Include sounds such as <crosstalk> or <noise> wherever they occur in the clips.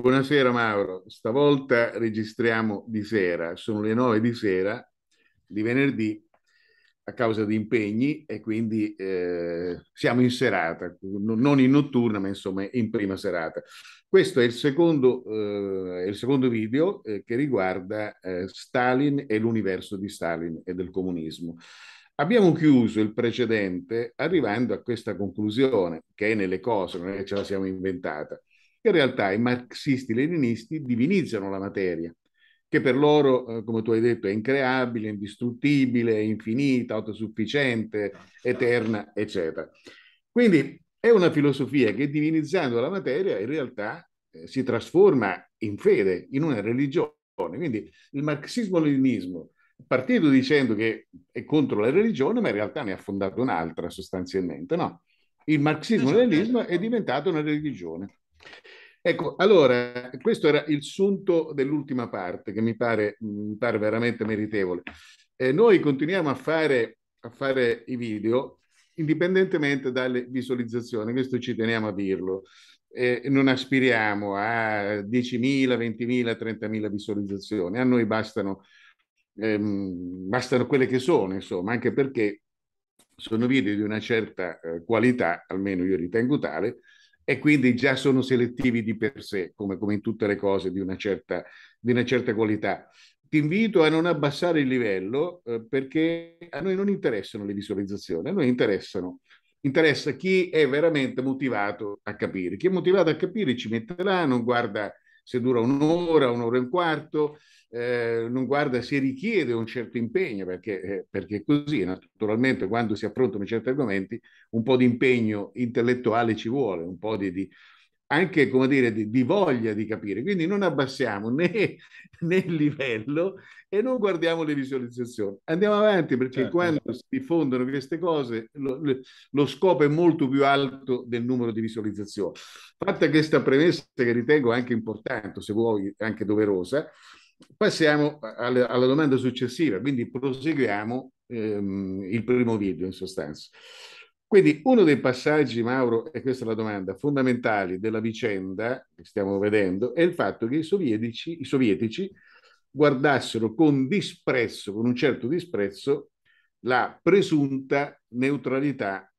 buonasera Mauro. Stavolta registriamo di sera, sono le nove di sera di venerdì a causa di impegni e quindi eh, siamo in serata, non in notturna ma insomma in prima serata. Questo è il secondo, eh, il secondo video eh, che riguarda eh, Stalin e l'universo di Stalin e del comunismo. Abbiamo chiuso il precedente arrivando a questa conclusione che è nelle cose, non è che ce la siamo inventata in realtà i marxisti-leninisti divinizzano la materia, che per loro, eh, come tu hai detto, è increabile, indistruttibile, infinita, autosufficiente, eterna, eccetera. Quindi è una filosofia che divinizzando la materia in realtà eh, si trasforma in fede, in una religione. Quindi il marxismo-leninismo, partito dicendo che è contro la religione, ma in realtà ne ha fondato un'altra sostanzialmente, no? Il marxismo-leninismo è diventato una religione. Ecco, allora, questo era il sunto dell'ultima parte che mi pare, mi pare veramente meritevole. Eh, noi continuiamo a fare, a fare i video indipendentemente dalle visualizzazioni, questo ci teniamo a dirlo. Eh, non aspiriamo a 10.000, 20.000, 30.000 visualizzazioni, a noi bastano, ehm, bastano quelle che sono, insomma, anche perché sono video di una certa eh, qualità, almeno io ritengo tale, e quindi già sono selettivi di per sé, come, come in tutte le cose di una, certa, di una certa qualità. Ti invito a non abbassare il livello eh, perché a noi non interessano le visualizzazioni, a noi interessano interessa chi è veramente motivato a capire. Chi è motivato a capire ci metterà, non guarda se dura un'ora, un'ora e un quarto, eh, non guarda, si richiede un certo impegno, perché, eh, perché così, eh, naturalmente, quando si affrontano certi argomenti, un po' di impegno intellettuale ci vuole, un po' di, di anche, come dire, di, di, voglia di capire. Quindi non abbassiamo né, <laughs> né, il livello e non guardiamo le visualizzazioni. Andiamo avanti, perché certo. quando si diffondono queste cose, lo, lo scopo è molto più alto del numero di visualizzazioni. Fatta questa premessa, che ritengo anche importante, se vuoi, anche doverosa, poi siamo alla, alla domanda successiva, quindi proseguiamo ehm, il primo video in sostanza. Quindi uno dei passaggi, Mauro, e questa è la domanda, fondamentali della vicenda che stiamo vedendo, è il fatto che i sovietici, i sovietici, guardassero con disprezzo, con un certo disprezzo, la presunta neutralità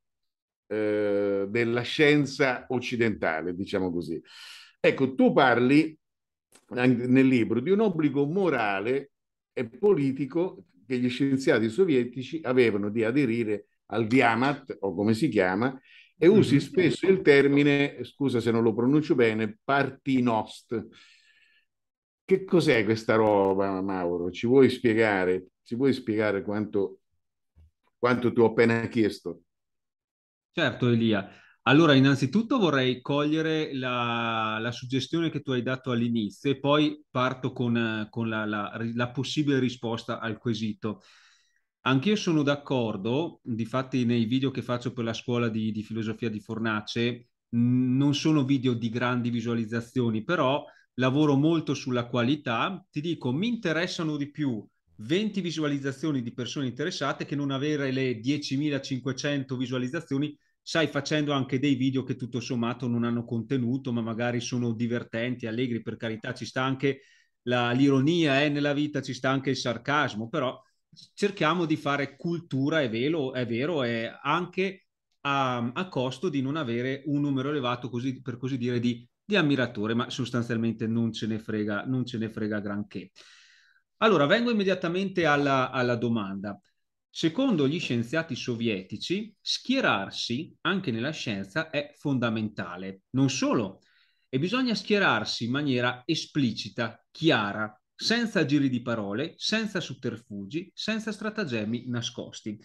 eh, della scienza occidentale, diciamo così. Ecco, tu parli nel libro, di un obbligo morale e politico che gli scienziati sovietici avevano di aderire al Diamat, o come si chiama, e mhm. usi spesso il termine, scusa se non lo pronuncio bene, partinost. Che cos'è questa roba, Mauro? Ci vuoi spiegare? Ci vuoi spiegare quanto, quanto ti ho appena chiesto? Certo, Elia. Allora, innanzitutto vorrei cogliere la, la, suggestione che tu hai dato all'inizio e poi parto con, con la, la, la, possibile risposta al quesito. Anch'io sono d'accordo, difatti nei video che faccio per la scuola di, di filosofia di Fornace non sono video di grandi visualizzazioni, però lavoro molto sulla qualità. Ti dico, mi interessano di più 20 visualizzazioni di persone interessate che non avere le 10.500 visualizzazioni sai, facendo anche dei video che tutto sommato non hanno contenuto, ma magari sono divertenti, allegri, per carità, ci sta anche la, l'ironia eh, nella vita, ci sta anche il sarcasmo, però cerchiamo di fare cultura, è, velo, è vero, è anche a, a, costo di non avere un numero elevato, così, per così dire, di, di ammiratore, ma sostanzialmente non ce ne frega, ce ne frega granché. Allora, vengo immediatamente alla, alla domanda. Secondo gli scienziati sovietici, schierarsi anche nella scienza è fondamentale. Non solo, e bisogna schierarsi in maniera esplicita, chiara, senza giri di parole, senza sotterfugi, senza stratagemmi nascosti.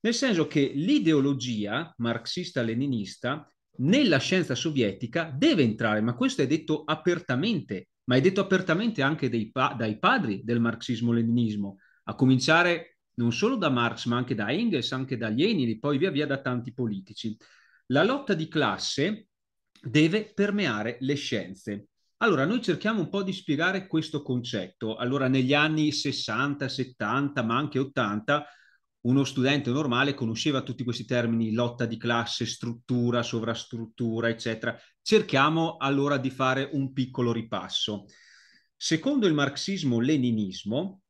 Nel senso che l'ideologia marxista-leninista nella scienza sovietica deve entrare, ma questo è detto apertamente, ma è detto apertamente anche dei pa- dai padri del marxismo-leninismo, a cominciare non solo da Marx ma anche da Engels, anche da Lenin e poi via via da tanti politici. La lotta di classe deve permeare le scienze. Allora, noi cerchiamo un po' di spiegare questo concetto. Allora, negli anni 60, 70, ma anche 80, uno studente normale conosceva tutti questi termini lotta di classe, struttura, sovrastruttura, eccetera. Cerchiamo allora di fare un piccolo ripasso. Secondo il marxismo-leninismo,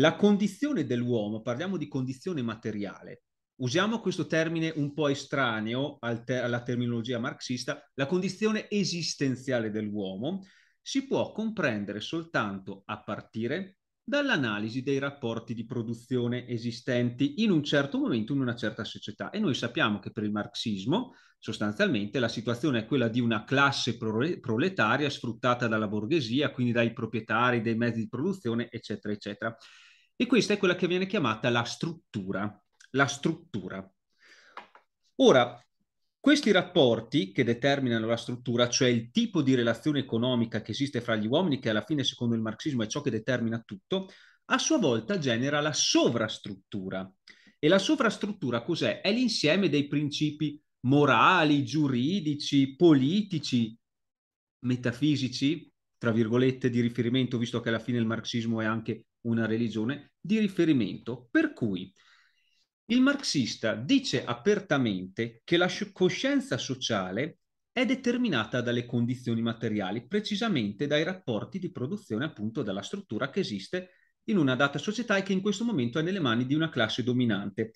la condizione dell'uomo, parliamo di condizione materiale, usiamo questo termine un po' estraneo al ter- alla terminologia marxista, la condizione esistenziale dell'uomo si può comprendere soltanto a partire dall'analisi dei rapporti di produzione esistenti in un certo momento, in una certa società. E noi sappiamo che per il marxismo, sostanzialmente, la situazione è quella di una classe pro- proletaria sfruttata dalla borghesia, quindi dai proprietari dei mezzi di produzione, eccetera, eccetera. E questa è quella che viene chiamata la struttura. La struttura. Ora, questi rapporti che determinano la struttura, cioè il tipo di relazione economica che esiste fra gli uomini, che alla fine secondo il marxismo è ciò che determina tutto, a sua volta genera la sovrastruttura. E la sovrastruttura cos'è? È l'insieme dei principi morali, giuridici, politici, metafisici, tra virgolette, di riferimento, visto che alla fine il marxismo è anche una religione di riferimento, per cui il marxista dice apertamente che la coscienza sociale è determinata dalle condizioni materiali, precisamente dai rapporti di produzione appunto dalla struttura che esiste in una data società e che in questo momento è nelle mani di una classe dominante.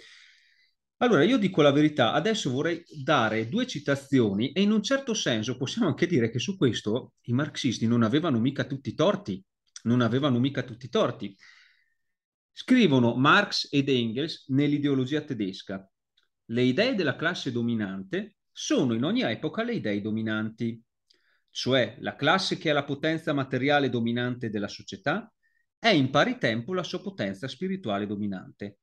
Allora, io dico la verità, adesso vorrei dare due citazioni e in un certo senso possiamo anche dire che su questo i marxisti non avevano mica tutti i torti, non avevano mica tutti i torti. Scrivono Marx ed Engels nell'ideologia tedesca. Le idee della classe dominante sono in ogni epoca le idee dominanti, cioè la classe che è la potenza materiale dominante della società è in pari tempo la sua potenza spirituale dominante.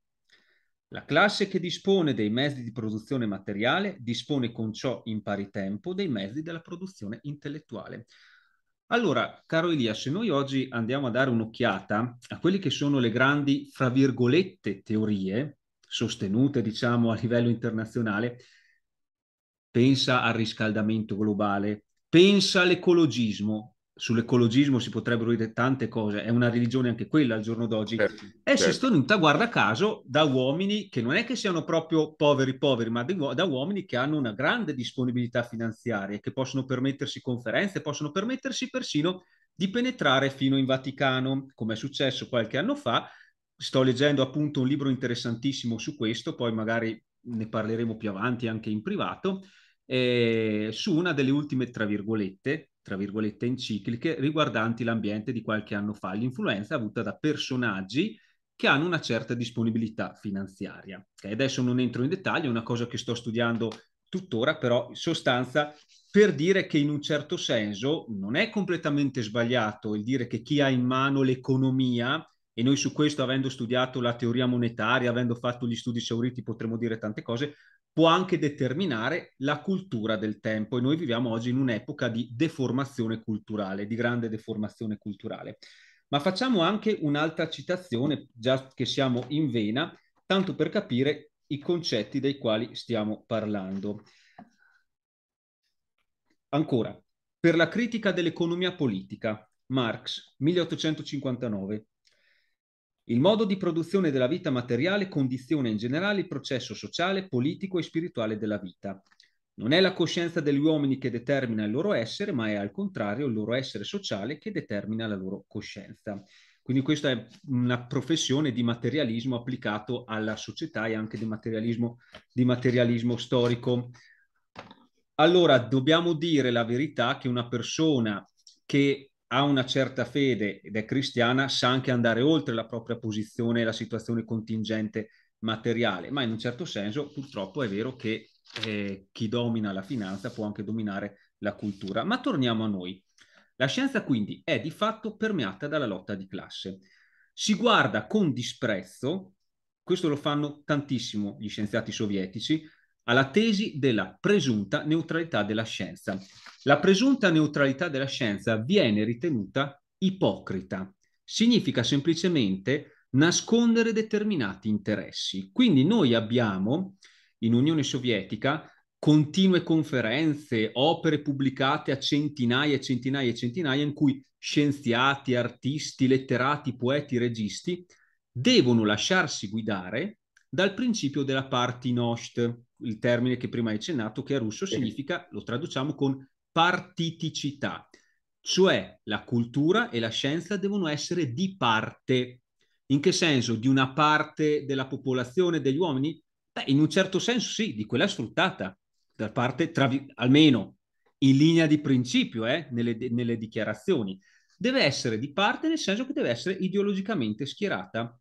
La classe che dispone dei mezzi di produzione materiale dispone con ciò in pari tempo dei mezzi della produzione intellettuale. Allora, caro Elia, se noi oggi andiamo a dare un'occhiata a quelle che sono le grandi, fra virgolette, teorie sostenute, diciamo, a livello internazionale, pensa al riscaldamento globale, pensa all'ecologismo, sull'ecologismo si potrebbero dire tante cose, è una religione anche quella al giorno d'oggi, certo, è certo. sostenuta, guarda caso, da uomini che non è che siano proprio poveri poveri, ma da uomini che hanno una grande disponibilità finanziaria, che possono permettersi conferenze, possono permettersi persino di penetrare fino in Vaticano, come è successo qualche anno fa. Sto leggendo appunto un libro interessantissimo su questo, poi magari ne parleremo più avanti anche in privato, eh, su una delle ultime, tra virgolette, tra virgolette, encicliche riguardanti l'ambiente di qualche anno fa, l'influenza avuta da personaggi che hanno una certa disponibilità finanziaria. Okay, adesso non entro in dettaglio, è una cosa che sto studiando tuttora, però in sostanza per dire che in un certo senso non è completamente sbagliato il dire che chi ha in mano l'economia e noi su questo, avendo studiato la teoria monetaria, avendo fatto gli studi esauriti, potremmo dire tante cose, può anche determinare la cultura del tempo e noi viviamo oggi in un'epoca di deformazione culturale, di grande deformazione culturale. Ma facciamo anche un'altra citazione, già che siamo in vena, tanto per capire i concetti dei quali stiamo parlando. Ancora, per la critica dell'economia politica, Marx, 1859. Il modo di produzione della vita materiale condiziona in generale il processo sociale, politico e spirituale della vita. Non è la coscienza degli uomini che determina il loro essere, ma è al contrario il loro essere sociale che determina la loro coscienza. Quindi questa è una professione di materialismo applicato alla società e anche di materialismo, di materialismo storico. Allora, dobbiamo dire la verità che una persona che ha una certa fede ed è cristiana, sa anche andare oltre la propria posizione la situazione contingente materiale, ma in un certo senso purtroppo è vero che eh, chi domina la finanza può anche dominare la cultura. Ma torniamo a noi. La scienza quindi è di fatto permeata dalla lotta di classe. Si guarda con disprezzo, questo lo fanno tantissimo gli scienziati sovietici, alla tesi della presunta neutralità della scienza. La presunta neutralità della scienza viene ritenuta ipocrita. Significa semplicemente nascondere determinati interessi. Quindi noi abbiamo in Unione Sovietica continue conferenze, opere pubblicate a centinaia e centinaia e centinaia in cui scienziati, artisti, letterati, poeti, registi devono lasciarsi guidare dal principio della partinost, il termine che prima hai accennato, che a russo significa, lo traduciamo con partiticità, cioè la cultura e la scienza devono essere di parte. In che senso? Di una parte della popolazione, degli uomini? Beh, in un certo senso sì, di quella sfruttata, da parte, tra, almeno in linea di principio, eh, nelle, nelle dichiarazioni. Deve essere di parte nel senso che deve essere ideologicamente schierata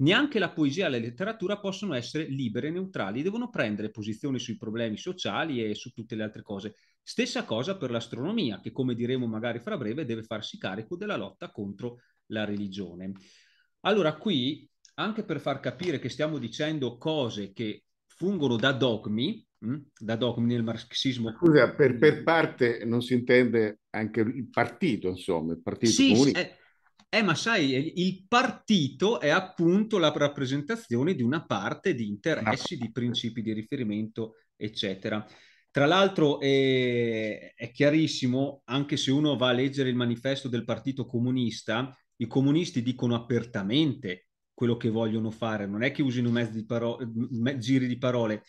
Neanche la poesia e la letteratura possono essere libere e neutrali, devono prendere posizioni sui problemi sociali e su tutte le altre cose. Stessa cosa per l'astronomia, che come diremo magari fra breve deve farsi carico della lotta contro la religione. Allora qui, anche per far capire che stiamo dicendo cose che fungono da dogmi, hm, da dogmi nel marxismo. Scusa, per, per parte non si intende anche il partito, insomma, il partito sì, comunista. Eh, eh, ma sai, il partito è appunto la rappresentazione di una parte di interessi, di principi di riferimento, eccetera. Tra l'altro eh, è chiarissimo, anche se uno va a leggere il manifesto del Partito Comunista, i comunisti dicono apertamente quello che vogliono fare, non è che usino mezzi di paro- giri di parole.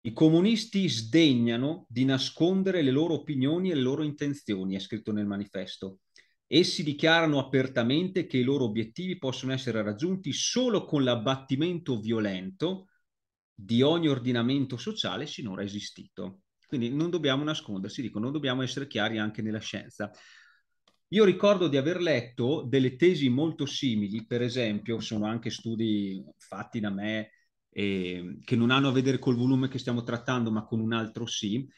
I comunisti sdegnano di nascondere le loro opinioni e le loro intenzioni, è scritto nel manifesto. Essi dichiarano apertamente che i loro obiettivi possono essere raggiunti solo con l'abbattimento violento di ogni ordinamento sociale sinora esistito. Quindi non dobbiamo nascondersi, dico, non dobbiamo essere chiari anche nella scienza. Io ricordo di aver letto delle tesi molto simili, per esempio, sono anche studi fatti da me eh, che non hanno a vedere col volume che stiamo trattando, ma con un altro sì,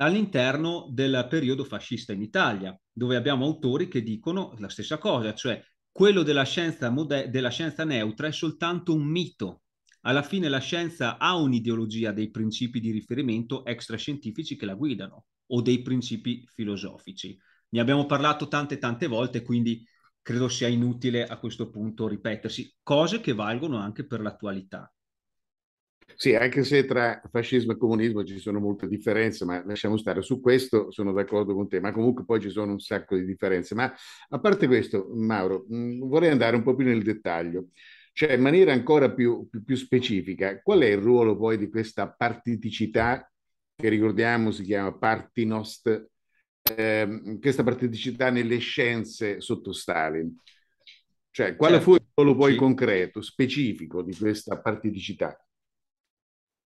all'interno del periodo fascista in Italia, dove abbiamo autori che dicono la stessa cosa, cioè quello della scienza, moder- della scienza neutra è soltanto un mito. Alla fine la scienza ha un'ideologia dei principi di riferimento extrascientifici che la guidano o dei principi filosofici. Ne abbiamo parlato tante tante volte, quindi credo sia inutile a questo punto ripetersi, cose che valgono anche per l'attualità. Sì, anche se tra fascismo e comunismo ci sono molte differenze, ma lasciamo stare su questo, sono d'accordo con te, ma comunque poi ci sono un sacco di differenze. Ma a parte questo, Mauro, mh, mm, vorrei andare un po' più nel dettaglio, cioè in maniera ancora più, più, più specifica, qual è il ruolo poi di questa partiticità che ricordiamo si chiama Partinost, eh, questa partiticità nelle scienze sotto Stalin? Cioè, quale certo. fu il ruolo poi sì. concreto, specifico di questa partiticità?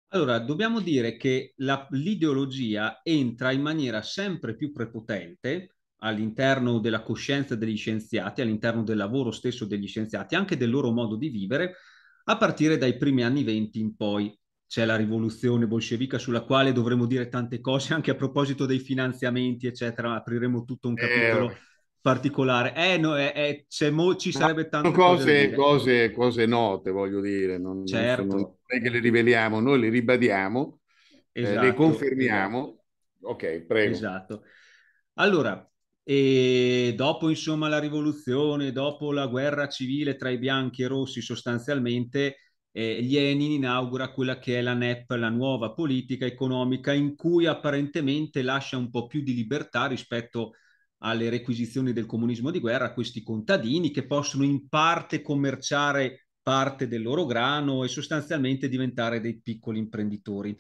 Allora, dobbiamo dire che la- l'ideologia entra in maniera sempre più prepotente all'interno della coscienza degli scienziati, all'interno del lavoro stesso degli scienziati, anche del loro modo di vivere, a partire dai primi anni venti in poi. C'è la rivoluzione bolscevica sulla quale dovremo dire tante cose anche a proposito dei finanziamenti, eccetera. Apriremo tutto un eh, capitolo eh, particolare. Eh, no, eh, eh, mo, ci sarebbe tante cose, cose, cose, note, voglio dire. Non, certo. non, non, è che le riveliamo, noi le ribadiamo, eh, esatto, le confermiamo. Esatto. Ok, prego. Esatto. Allora, e eh, dopo insomma la rivoluzione, dopo la guerra civile tra i bianchi e i rossi sostanzialmente, eh, Lenin inaugura quella che è la NEP, la nuova politica economica, in cui apparentemente lascia un po' più di libertà rispetto a alle requisizioni del comunismo di guerra questi contadini che possono in parte commerciare parte del loro grano e sostanzialmente diventare dei piccoli imprenditori.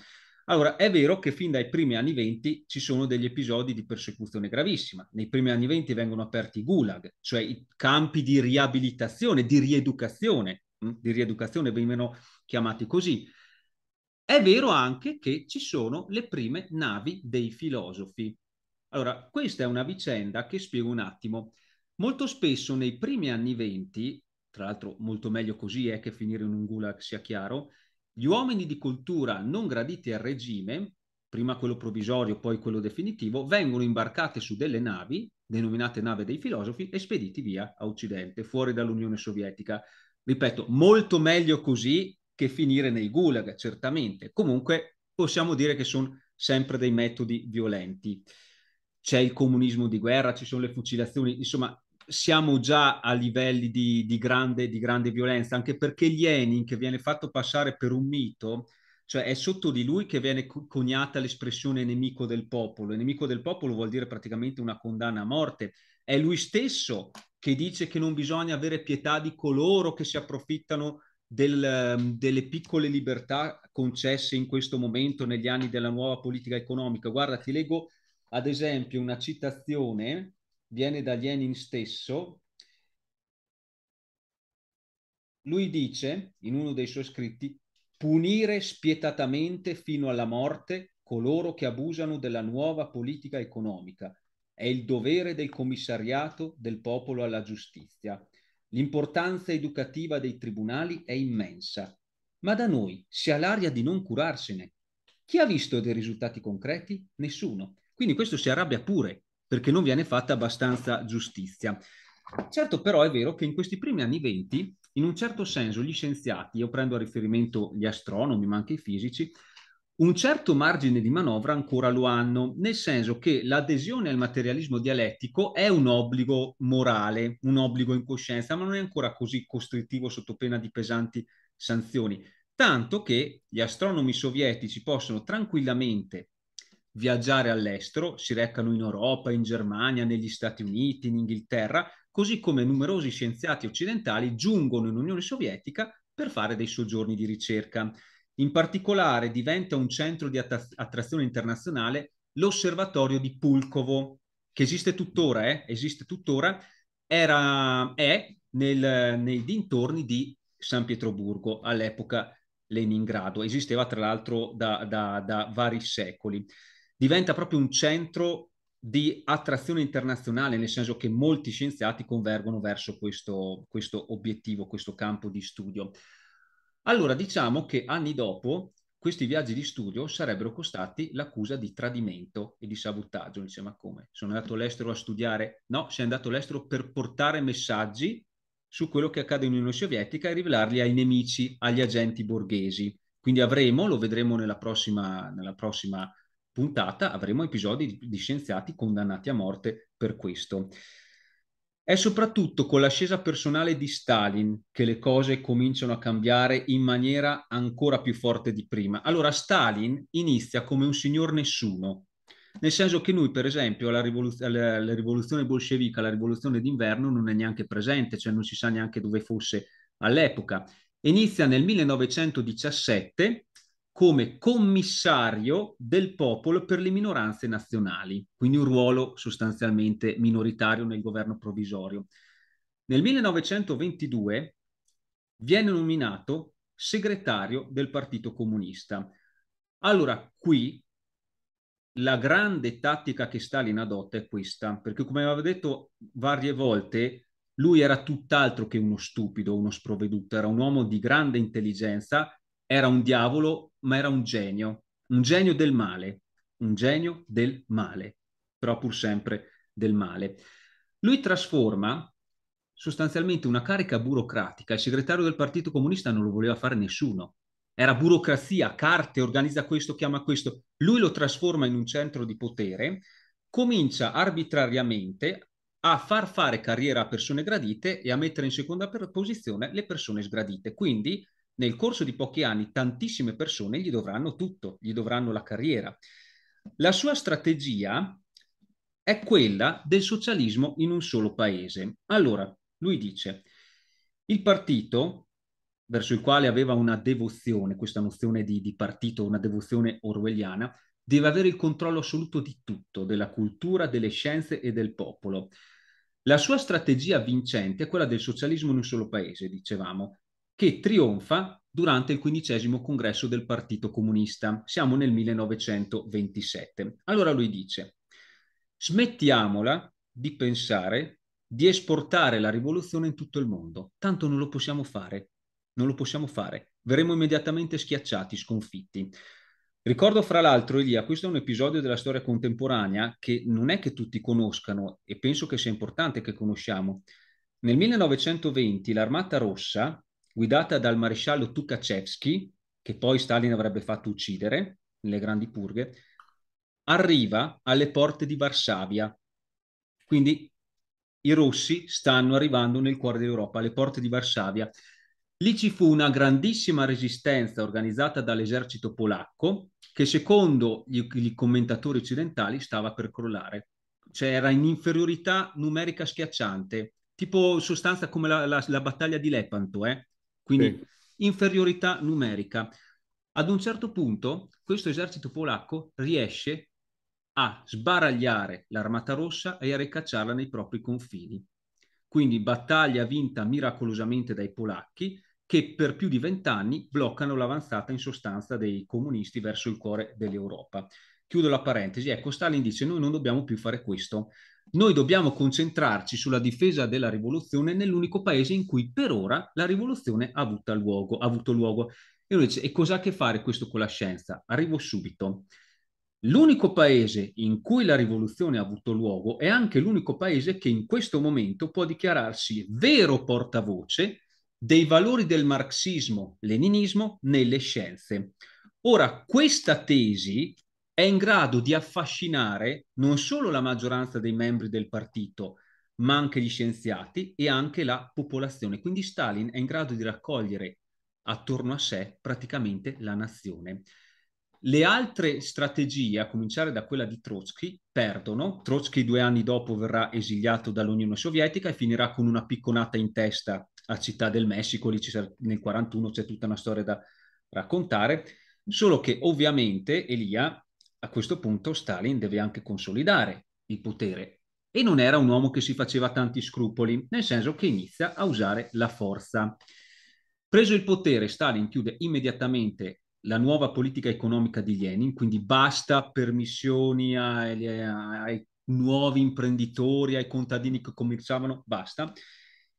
Allora, è vero che fin dai primi anni venti ci sono degli episodi di persecuzione gravissima. Nei primi anni venti vengono aperti i gulag, cioè i campi di riabilitazione, di rieducazione, mm, di rieducazione vengono chiamati così. È vero anche che ci sono le prime navi dei filosofi. Allora, questa è una vicenda che spiego un attimo. Molto spesso nei primi anni venti, tra l'altro molto meglio così è eh, che finire in un gulag sia chiaro, gli uomini di cultura non graditi al regime, prima quello provvisorio, poi quello definitivo, vengono imbarcati su delle navi, denominate nave dei filosofi, e spediti via a Occidente, fuori dall'Unione Sovietica. Ripeto, molto meglio così che finire nei gulag, certamente. Comunque possiamo dire che sono sempre dei metodi violenti c'è il comunismo di guerra, ci sono le fucilazioni, insomma siamo già a livelli di, di, grande, di grande violenza, anche perché Lenin, che viene fatto passare per un mito, cioè è sotto di lui che viene coniata l'espressione nemico del popolo. Il nemico del popolo vuol dire praticamente una condanna a morte. È lui stesso che dice che non bisogna avere pietà di coloro che si approfittano del, ehm, delle piccole libertà concesse in questo momento negli anni della nuova politica economica. Guarda, ti leggo ad esempio, una citazione viene da Lenin stesso. Lui dice in uno dei suoi scritti: punire spietatamente fino alla morte coloro che abusano della nuova politica economica. È il dovere del commissariato del popolo alla giustizia. L'importanza educativa dei tribunali è immensa, ma da noi si ha l'aria di non curarsene. Chi ha visto dei risultati concreti? Nessuno. Quindi questo si arrabbia pure perché non viene fatta abbastanza giustizia. Certo però è vero che in questi primi anni venti, in un certo senso, gli scienziati, io prendo a riferimento gli astronomi ma anche i fisici, un certo margine di manovra ancora lo hanno, nel senso che l'adesione al materialismo dialettico è un obbligo morale, un obbligo in coscienza, ma non è ancora così costrittivo sotto pena di pesanti sanzioni, tanto che gli astronomi sovietici possono tranquillamente viaggiare all'estero, si recano in Europa, in Germania, negli Stati Uniti, in Inghilterra, così come numerosi scienziati occidentali giungono in Unione Sovietica per fare dei soggiorni di ricerca. In particolare diventa un centro di att- attrazione internazionale l'osservatorio di Pulkovo, che esiste tuttora, eh? esiste tuttora era, è nel, nei dintorni di San Pietroburgo, all'epoca Leningrado. Esisteva tra l'altro da, da, da vari secoli diventa proprio un centro di attrazione internazionale, nel senso che molti scienziati convergono verso questo, questo obiettivo, questo campo di studio. Allora diciamo che anni dopo questi viaggi di studio sarebbero costati l'accusa di tradimento e di sabotaggio. Dice, ma come? Sono andato all'estero a studiare? No, sei andato all'estero per portare messaggi su quello che accade in Unione Sovietica e rivelarli ai nemici, agli agenti borghesi. Quindi avremo, lo vedremo nella prossima, nella prossima puntata avremo episodi di, di scienziati condannati a morte per questo. È soprattutto con l'ascesa personale di Stalin che le cose cominciano a cambiare in maniera ancora più forte di prima. Allora Stalin inizia come un signor nessuno, nel senso che lui per esempio alla, rivoluz- alla, rivoluzione bolscevica, alla rivoluzione d'inverno non è neanche presente, cioè non si sa neanche dove fosse all'epoca. Inizia nel 1917 come commissario del popolo per le minoranze nazionali, quindi un ruolo sostanzialmente minoritario nel governo provvisorio. Nel 1922 viene nominato segretario del Partito Comunista. Allora, qui la grande tattica che Stalin adotta è questa, perché come aveva detto varie volte, lui era tutt'altro che uno stupido, uno sprovveduto, era un uomo di grande intelligenza era un diavolo, ma era un genio, un genio del male, un genio del male, però pur sempre del male. Lui trasforma sostanzialmente una carica burocratica, il segretario del Partito Comunista non lo voleva fare nessuno, era burocrazia, carte, organizza questo, chiama questo, lui lo trasforma in un centro di potere, comincia arbitrariamente a far fare carriera a persone gradite e a mettere in seconda posizione le persone sgradite. Quindi nel corso di pochi anni tantissime persone gli dovranno tutto, gli dovranno la carriera. La sua strategia è quella del socialismo in un solo paese. Allora, lui dice, il partito verso il quale aveva una devozione, questa nozione di, di partito, una devozione orwelliana, deve avere il controllo assoluto di tutto, della cultura, delle scienze e del popolo. La sua strategia vincente è quella del socialismo in un solo paese, dicevamo, che trionfa durante il quindicesimo congresso del Partito Comunista. Siamo nel 1927. Allora lui dice, smettiamola di pensare di esportare la rivoluzione in tutto il mondo, tanto non lo possiamo fare, non lo possiamo fare, verremo immediatamente schiacciati, sconfitti. Ricordo fra l'altro, Elia, questo è un episodio della storia contemporanea che non è che tutti conoscano e penso che sia importante che conosciamo. Nel 1920 l'Armata Rossa, guidata dal maresciallo Tukhachevsky, che poi Stalin avrebbe fatto uccidere nelle grandi purghe, arriva alle porte di Varsavia. Quindi i russi stanno arrivando nel cuore dell'Europa, alle porte di Varsavia. Lì ci fu una grandissima resistenza organizzata dall'esercito polacco che secondo i commentatori occidentali stava per crollare. Cioè era in inferiorità numerica schiacciante, tipo sostanza come la, la, la battaglia di Lepanto, eh? quindi sì. inferiorità numerica. Ad un certo punto questo esercito polacco riesce a sbaragliare l'armata rossa e a ricacciarla nei propri confini. Quindi battaglia vinta miracolosamente dai polacchi che per più di vent'anni bloccano l'avanzata in sostanza dei comunisti verso il cuore dell'Europa. Chiudo la parentesi, ecco Stalin dice noi non dobbiamo più fare questo, noi dobbiamo concentrarci sulla difesa della rivoluzione nell'unico paese in cui per ora la rivoluzione ha avuto luogo. Ha avuto luogo. E uno dice, e cosa ha a che fare questo con la scienza? Arrivo subito. L'unico paese in cui la rivoluzione ha avuto luogo è anche l'unico paese che in questo momento può dichiararsi vero portavoce dei valori del marxismo-leninismo nelle scienze. Ora, questa tesi è in grado di affascinare non solo la maggioranza dei membri del partito, ma anche gli scienziati e anche la popolazione. Quindi Stalin è in grado di raccogliere attorno a sé praticamente la nazione. Le altre strategie, a cominciare da quella di Trotsky, perdono. Trotsky due anni dopo verrà esiliato dall'Unione Sovietica e finirà con una picconata in testa a Città del Messico, lì nel 1941 c'è tutta una storia da raccontare, solo che ovviamente Elia a questo punto Stalin deve anche consolidare il potere e non era un uomo che si faceva tanti scrupoli, nel senso che inizia a usare la forza. Preso il potere, Stalin chiude immediatamente la nuova politica economica di Lenin, quindi basta permissioni ai, ai nuovi imprenditori, ai contadini che cominciavano, basta.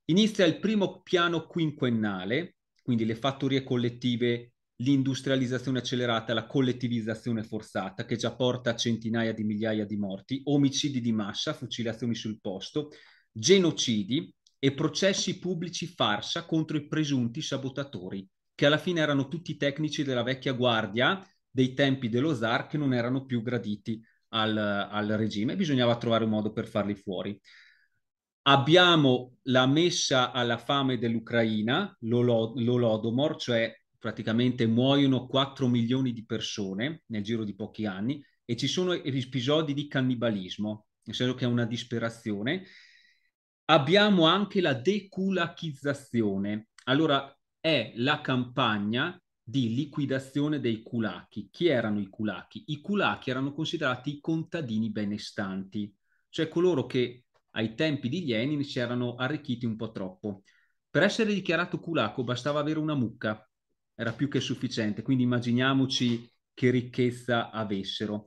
Inizia il primo piano quinquennale, quindi le fattorie collettive l'industrializzazione accelerata, la collettivizzazione forzata che già porta a centinaia di migliaia di morti, omicidi di massa, fucilazioni sul posto, genocidi e processi pubblici farsa contro i presunti sabotatori, che alla fine erano tutti tecnici della vecchia guardia dei tempi dello zar che non erano più graditi al, al regime bisognava trovare un modo per farli fuori. Abbiamo la messa alla fame dell'Ucraina, l'Olodomor, cioè praticamente muoiono 4 milioni di persone nel giro di pochi anni e ci sono episodi di cannibalismo, nel senso che è una disperazione. Abbiamo anche la deculachizzazione. Allora, è la campagna di liquidazione dei culachi. Chi erano i culachi? I culachi erano considerati i contadini benestanti, cioè coloro che ai tempi di Lenin si erano arricchiti un po' troppo. Per essere dichiarato culaco bastava avere una mucca, era più che sufficiente, quindi immaginiamoci che ricchezza avessero.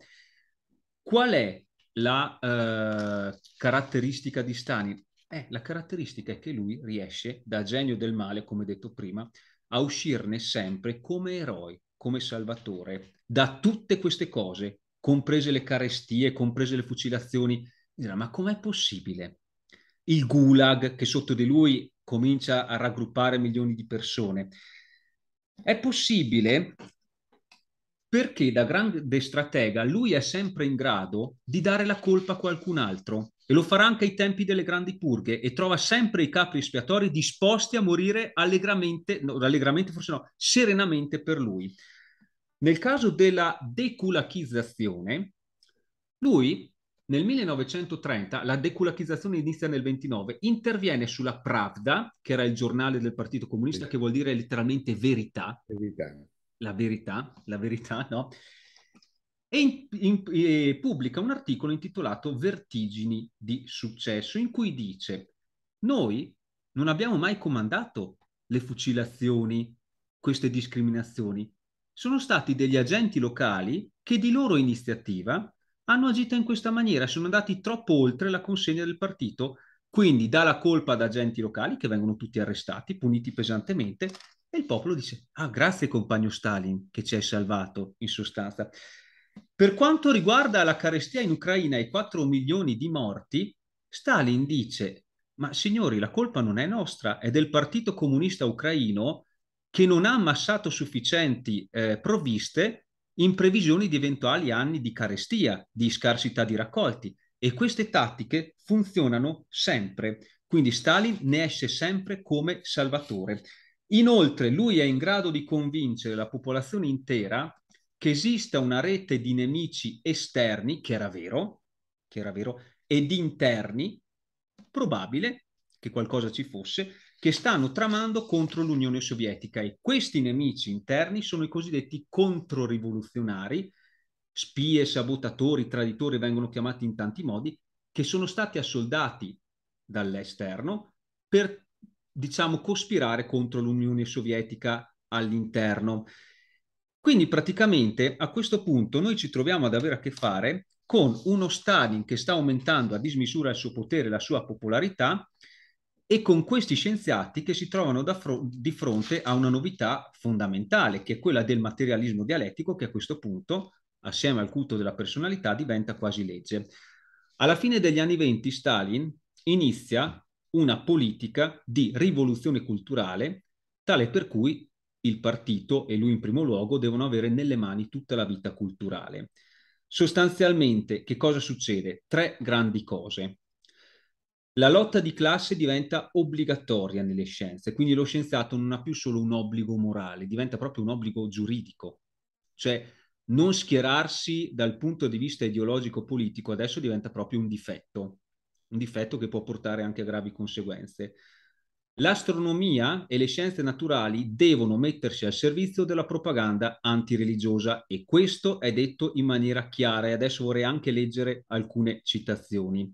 Qual è la eh, caratteristica di Stalin? Eh, la caratteristica è che lui riesce, da genio del male, come detto prima, a uscirne sempre come eroe, come salvatore, da tutte queste cose, comprese le carestie, comprese le fucilazioni. Dirà, ma com'è possibile? Il gulag che sotto di lui comincia a raggruppare milioni di persone, è possibile perché da grande stratega lui è sempre in grado di dare la colpa a qualcun altro e lo farà anche ai tempi delle grandi purghe e trova sempre i capri espiatori disposti a morire allegramente, no, allegramente forse no, serenamente per lui. Nel caso della deculachizzazione, lui nel 1930 la deculachizzazione inizia nel 29, interviene sulla Pravda, che era il giornale del Partito Comunista, che vuol dire letteralmente verità. verità. La verità, la verità, no? E, in, in, e pubblica un articolo intitolato Vertigini di successo, in cui dice: Noi non abbiamo mai comandato le fucilazioni, queste discriminazioni. Sono stati degli agenti locali che di loro iniziativa hanno agito in questa maniera, sono andati troppo oltre la consegna del partito, quindi dà la colpa ad agenti locali che vengono tutti arrestati, puniti pesantemente, e il popolo dice, ah grazie compagno Stalin che ci hai salvato, in sostanza. Per quanto riguarda la carestia in Ucraina e i 4 milioni di morti, Stalin dice, ma signori, la colpa non è nostra, è del Partito Comunista Ucraino che non ha ammassato sufficienti eh, provviste in previsione di eventuali anni di carestia, di scarsità di raccolti e queste tattiche funzionano sempre, quindi Stalin ne esce sempre come salvatore. Inoltre lui è in grado di convincere la popolazione intera che esista una rete di nemici esterni, che era vero, che era vero, ed interni, probabile che qualcosa ci fosse, che stanno tramando contro l'Unione Sovietica e questi nemici interni sono i cosiddetti controrivoluzionari, spie, sabotatori, traditori vengono chiamati in tanti modi, che sono stati assoldati dall'esterno per, diciamo, cospirare contro l'Unione Sovietica all'interno. Quindi praticamente a questo punto noi ci troviamo ad avere a che fare con uno Stalin che sta aumentando a dismisura il suo potere e la sua popolarità e con questi scienziati che si trovano fro- di fronte a una novità fondamentale, che è quella del materialismo dialettico, che a questo punto, assieme al culto della personalità, diventa quasi legge. Alla fine degli anni venti Stalin inizia una politica di rivoluzione culturale, tale per cui il partito e lui in primo luogo devono avere nelle mani tutta la vita culturale. Sostanzialmente che cosa succede? Tre grandi cose. La lotta di classe diventa obbligatoria nelle scienze, quindi lo scienziato non ha più solo un obbligo morale, diventa proprio un obbligo giuridico. Cioè non schierarsi dal punto di vista ideologico-politico adesso diventa proprio un difetto, un difetto che può portare anche a gravi conseguenze. L'astronomia e le scienze naturali devono mettersi al servizio della propaganda antireligiosa e questo è detto in maniera chiara e adesso vorrei anche leggere alcune citazioni.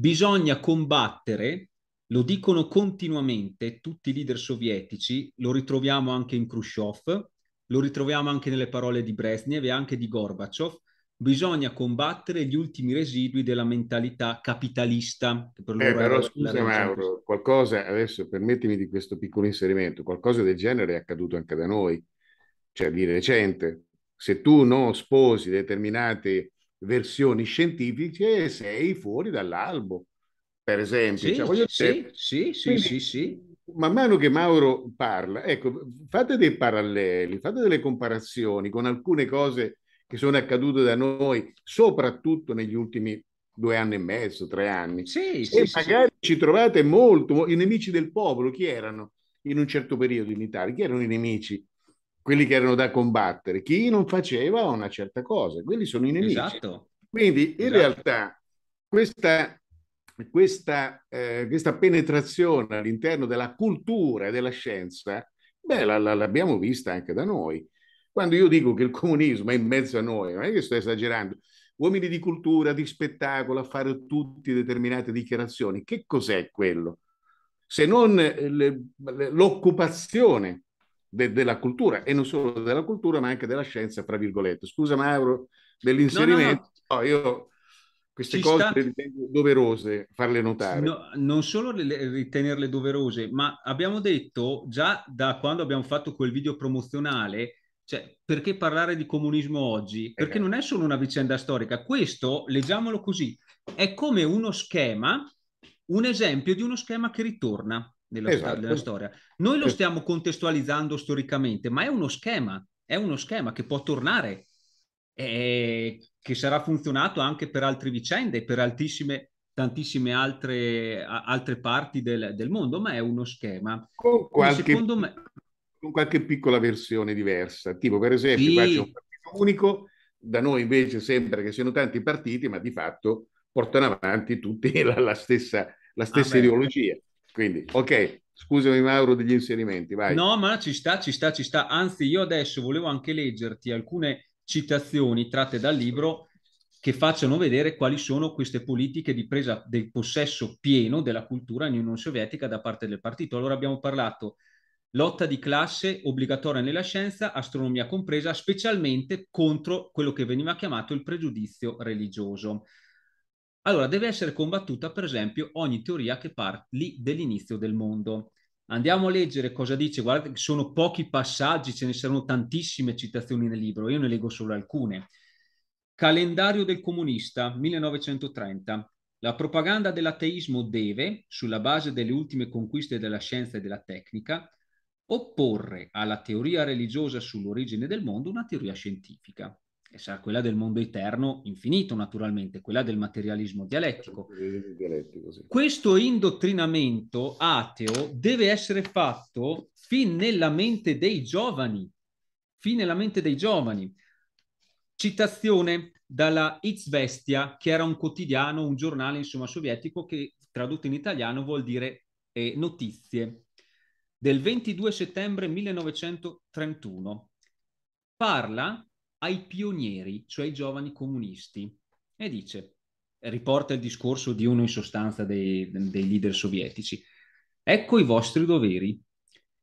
Bisogna combattere, lo dicono continuamente tutti i leader sovietici, lo ritroviamo anche in Khrushchev, lo ritroviamo anche nelle parole di Brezhnev e anche di Gorbaciov, bisogna combattere gli ultimi residui della mentalità capitalista. Che per loro eh, però scusa Mauro, qualcosa, adesso permettimi di questo piccolo inserimento, qualcosa del genere è accaduto anche da noi, cioè di recente. Se tu non sposi determinate versioni scientifiche e sei fuori dall'albo, per esempio. Sì, cioè, voglio dire, sì, sì, quindi, sì, sì. Man mano che Mauro parla, ecco, fate dei paralleli, fate delle comparazioni con alcune cose che sono accadute da noi, soprattutto negli ultimi due anni e mezzo, tre anni. Sì, sì, e magari sì. ci trovate molto, i nemici del popolo, chi erano in un certo periodo in Italia? Chi erano i nemici quelli che erano da combattere, chi non faceva una certa cosa, quelli sono i nemici. Esatto. Quindi in esatto. realtà questa, questa, eh, questa, penetrazione all'interno della cultura e della scienza, beh, la, la, l'abbiamo vista anche da noi. Quando io dico che il comunismo è in mezzo a noi, non è che sto esagerando, uomini di cultura, di spettacolo, a fare tutte determinate dichiarazioni, che cos'è quello? Se non eh, l'occupazione de, della cultura e non solo della cultura ma anche della scienza, tra virgolette. Scusa Mauro dell'inserimento, no, no, no. no io queste Ci cose sta... ritengo doverose farle notare. No, non solo le, ritenerle doverose, ma abbiamo detto già da quando abbiamo fatto quel video promozionale, cioè perché parlare di comunismo oggi? Eh perché non è solo una vicenda storica, questo, leggiamolo così, è come uno schema, un esempio di uno schema che ritorna della, esatto. della storia. Noi lo stiamo contestualizzando storicamente, ma è uno schema, è uno schema che può tornare e che sarà funzionato anche per altre vicende, per altissime, tantissime altre, altre parti del, del, mondo, ma è uno schema. Con qualche, me... con qualche, piccola versione diversa, tipo per esempio sì. qua c'è un partito unico, da noi invece sembra che siano tanti partiti, ma di fatto portano avanti tutti <laughs> la, la stessa, la stessa ah, ideologia. Beh. Quindi, ok, scusami Mauro degli inserimenti, vai. No, ma ci sta, ci sta, ci sta. Anzi, io adesso volevo anche leggerti alcune citazioni tratte dal libro che facciano vedere quali sono queste politiche di presa del possesso pieno della cultura in Unione Sovietica da parte del partito. Allora abbiamo parlato lotta di classe obbligatoria nella scienza, astronomia compresa, specialmente contro quello che veniva chiamato il pregiudizio religioso. Allora, deve essere combattuta, per esempio, ogni teoria che parli dell'inizio del mondo. Andiamo a leggere cosa dice, guardate che sono pochi passaggi, ce ne saranno tantissime citazioni nel libro, io ne leggo solo alcune. Calendario del comunista, 1930. La propaganda dell'ateismo deve, sulla base delle ultime conquiste della scienza e della tecnica, opporre alla teoria religiosa sull'origine del mondo una teoria scientifica che sarà quella del mondo eterno infinito naturalmente, quella del materialismo dialettico. dialettico sì. Questo indottrinamento ateo deve essere fatto fin nella mente dei giovani, fin nella mente dei giovani. Citazione dalla Itzvestia, che era un quotidiano, un giornale insomma sovietico che tradotto in italiano vuol dire eh, notizie, del 22 settembre 1931. Parla ai pionieri, cioè ai giovani comunisti, e dice, riporta il discorso di uno in sostanza dei, dei leader sovietici, ecco i vostri doveri.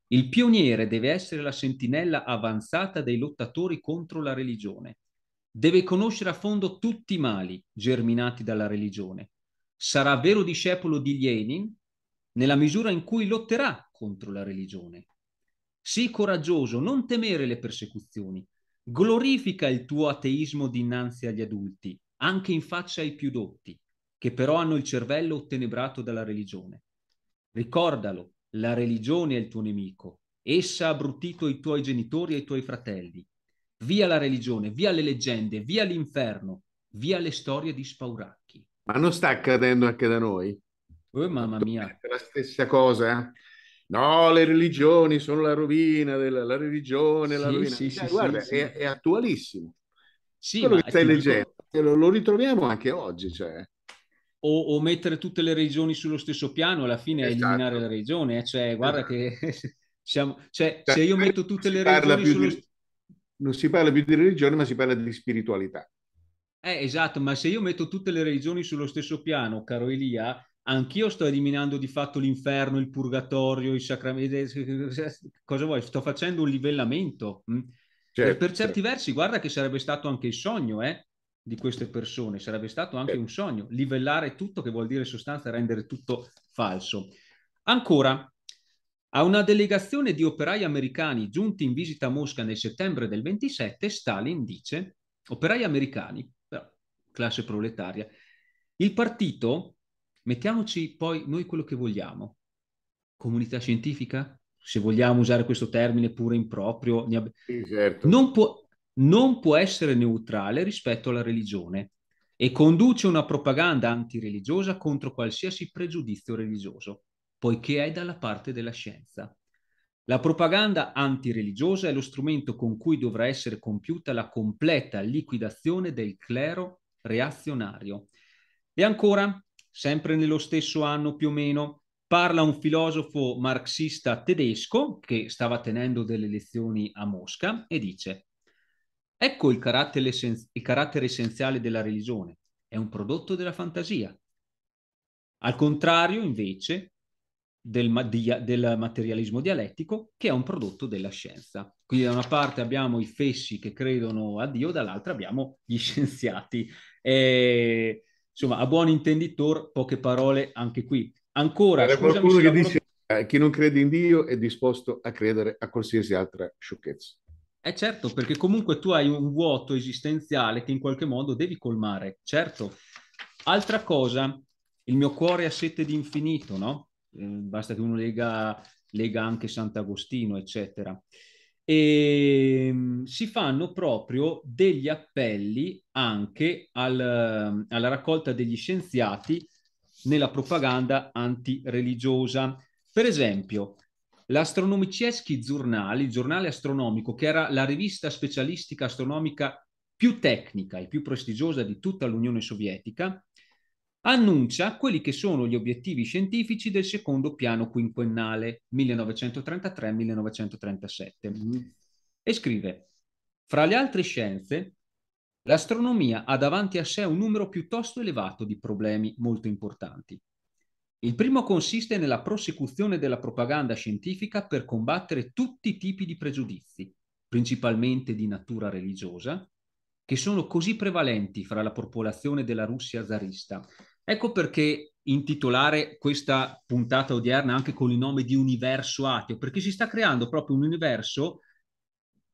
Il pioniere deve essere la sentinella avanzata dei lottatori contro la religione. Deve conoscere a fondo tutti i mali germinati dalla religione. Sarà vero discepolo di Lenin nella misura in cui lotterà contro la religione. Sii coraggioso, non temere le persecuzioni, glorifica il tuo ateismo dinanzi agli adulti, anche in faccia ai più dotti, che però hanno il cervello ottenebrato dalla religione. Ricordalo, la religione è il tuo nemico, essa ha abbruttito i tuoi genitori e i tuoi fratelli. Via la religione, via le leggende, via l'inferno, via le storie di spauracchi. Ma non sta accadendo anche da noi? Oh, mamma mia. La stessa cosa. Eh? no, le religioni sono la rovina della la religione, sì, la rovina. Sì, cioè, sì, guarda, è, è, attualissimo. Sì, Quello che stai leggendo lo, lo, ritroviamo anche oggi. Cioè. O, o, mettere tutte le regioni sullo stesso piano, alla fine esatto. è eliminare esatto. la regione. Eh, cioè, guarda che <laughs> siamo, cioè, cioè, se io metto tutte le regioni sullo stesso non si parla più di religione, ma si parla di spiritualità. Eh, esatto, ma se io metto tutte le religioni sullo stesso piano, caro Elia, anch'io sto eliminando di fatto l'inferno, il purgatorio, i sacramenti, cosa vuoi? Sto facendo un livellamento. Mm? Certo, per certi certo. versi, guarda che sarebbe stato anche il sogno eh, di queste persone, sarebbe stato anche certo. un sogno, livellare tutto, che vuol dire in sostanza rendere tutto falso. Ancora, a una delegazione di operai americani giunti in visita a Mosca nel settembre del 27, Stalin dice, operai americani, classe proletaria, il partito Mettiamoci poi noi quello che vogliamo. Comunità scientifica, se vogliamo usare questo termine pure improprio, ab... sì, certo. non, può, non può essere neutrale rispetto alla religione e conduce una propaganda antireligiosa contro qualsiasi pregiudizio religioso, poiché è dalla parte della scienza. La propaganda antireligiosa è lo strumento con cui dovrà essere compiuta la completa liquidazione del clero reazionario. E ancora, sempre nello stesso anno più o meno, parla un filosofo marxista tedesco che stava tenendo delle lezioni a Mosca e dice Ecco il carattere, essenz- il carattere essenziale della religione, è un prodotto della fantasia. Al contrario, invece, del, ma- di- del materialismo dialettico, che è un prodotto della scienza. Quindi da una parte abbiamo i fessi che credono a Dio, dall'altra abbiamo gli <laughs> scienziati. Eh, Insomma, a buon intenditor, poche parole anche qui. Ancora, C'è scusami, qualcuno che dice eh, chi non crede in Dio è disposto a credere a qualsiasi altra sciocchezza. Eh certo, perché comunque tu hai un vuoto esistenziale che in qualche modo devi colmare, certo. Altra cosa, il mio cuore ha sete di infinito, no? Mm, basta che uno lega, lega anche Sant'Agostino, eccetera e ehm, si fanno proprio degli appelli anche al, ehm, alla raccolta degli scienziati nella propaganda antireligiosa. Per esempio, l'Astronomiceschi Giornale, il giornale astronomico, che era la rivista specialistica astronomica più tecnica e più prestigiosa di tutta l'Unione Sovietica, annuncia quelli che sono gli obiettivi scientifici del secondo piano quinquennale 1933-1937 mm. e scrive, fra le altre scienze, l'astronomia ha davanti a sé un numero piuttosto elevato di problemi molto importanti. Il primo consiste nella prosecuzione della propaganda scientifica per combattere tutti i tipi di pregiudizi, principalmente di natura religiosa, che sono così prevalenti fra la popolazione della Russia zarista Ecco perché intitolare questa puntata odierna anche con il nome di universo ateo, perché si sta creando proprio un universo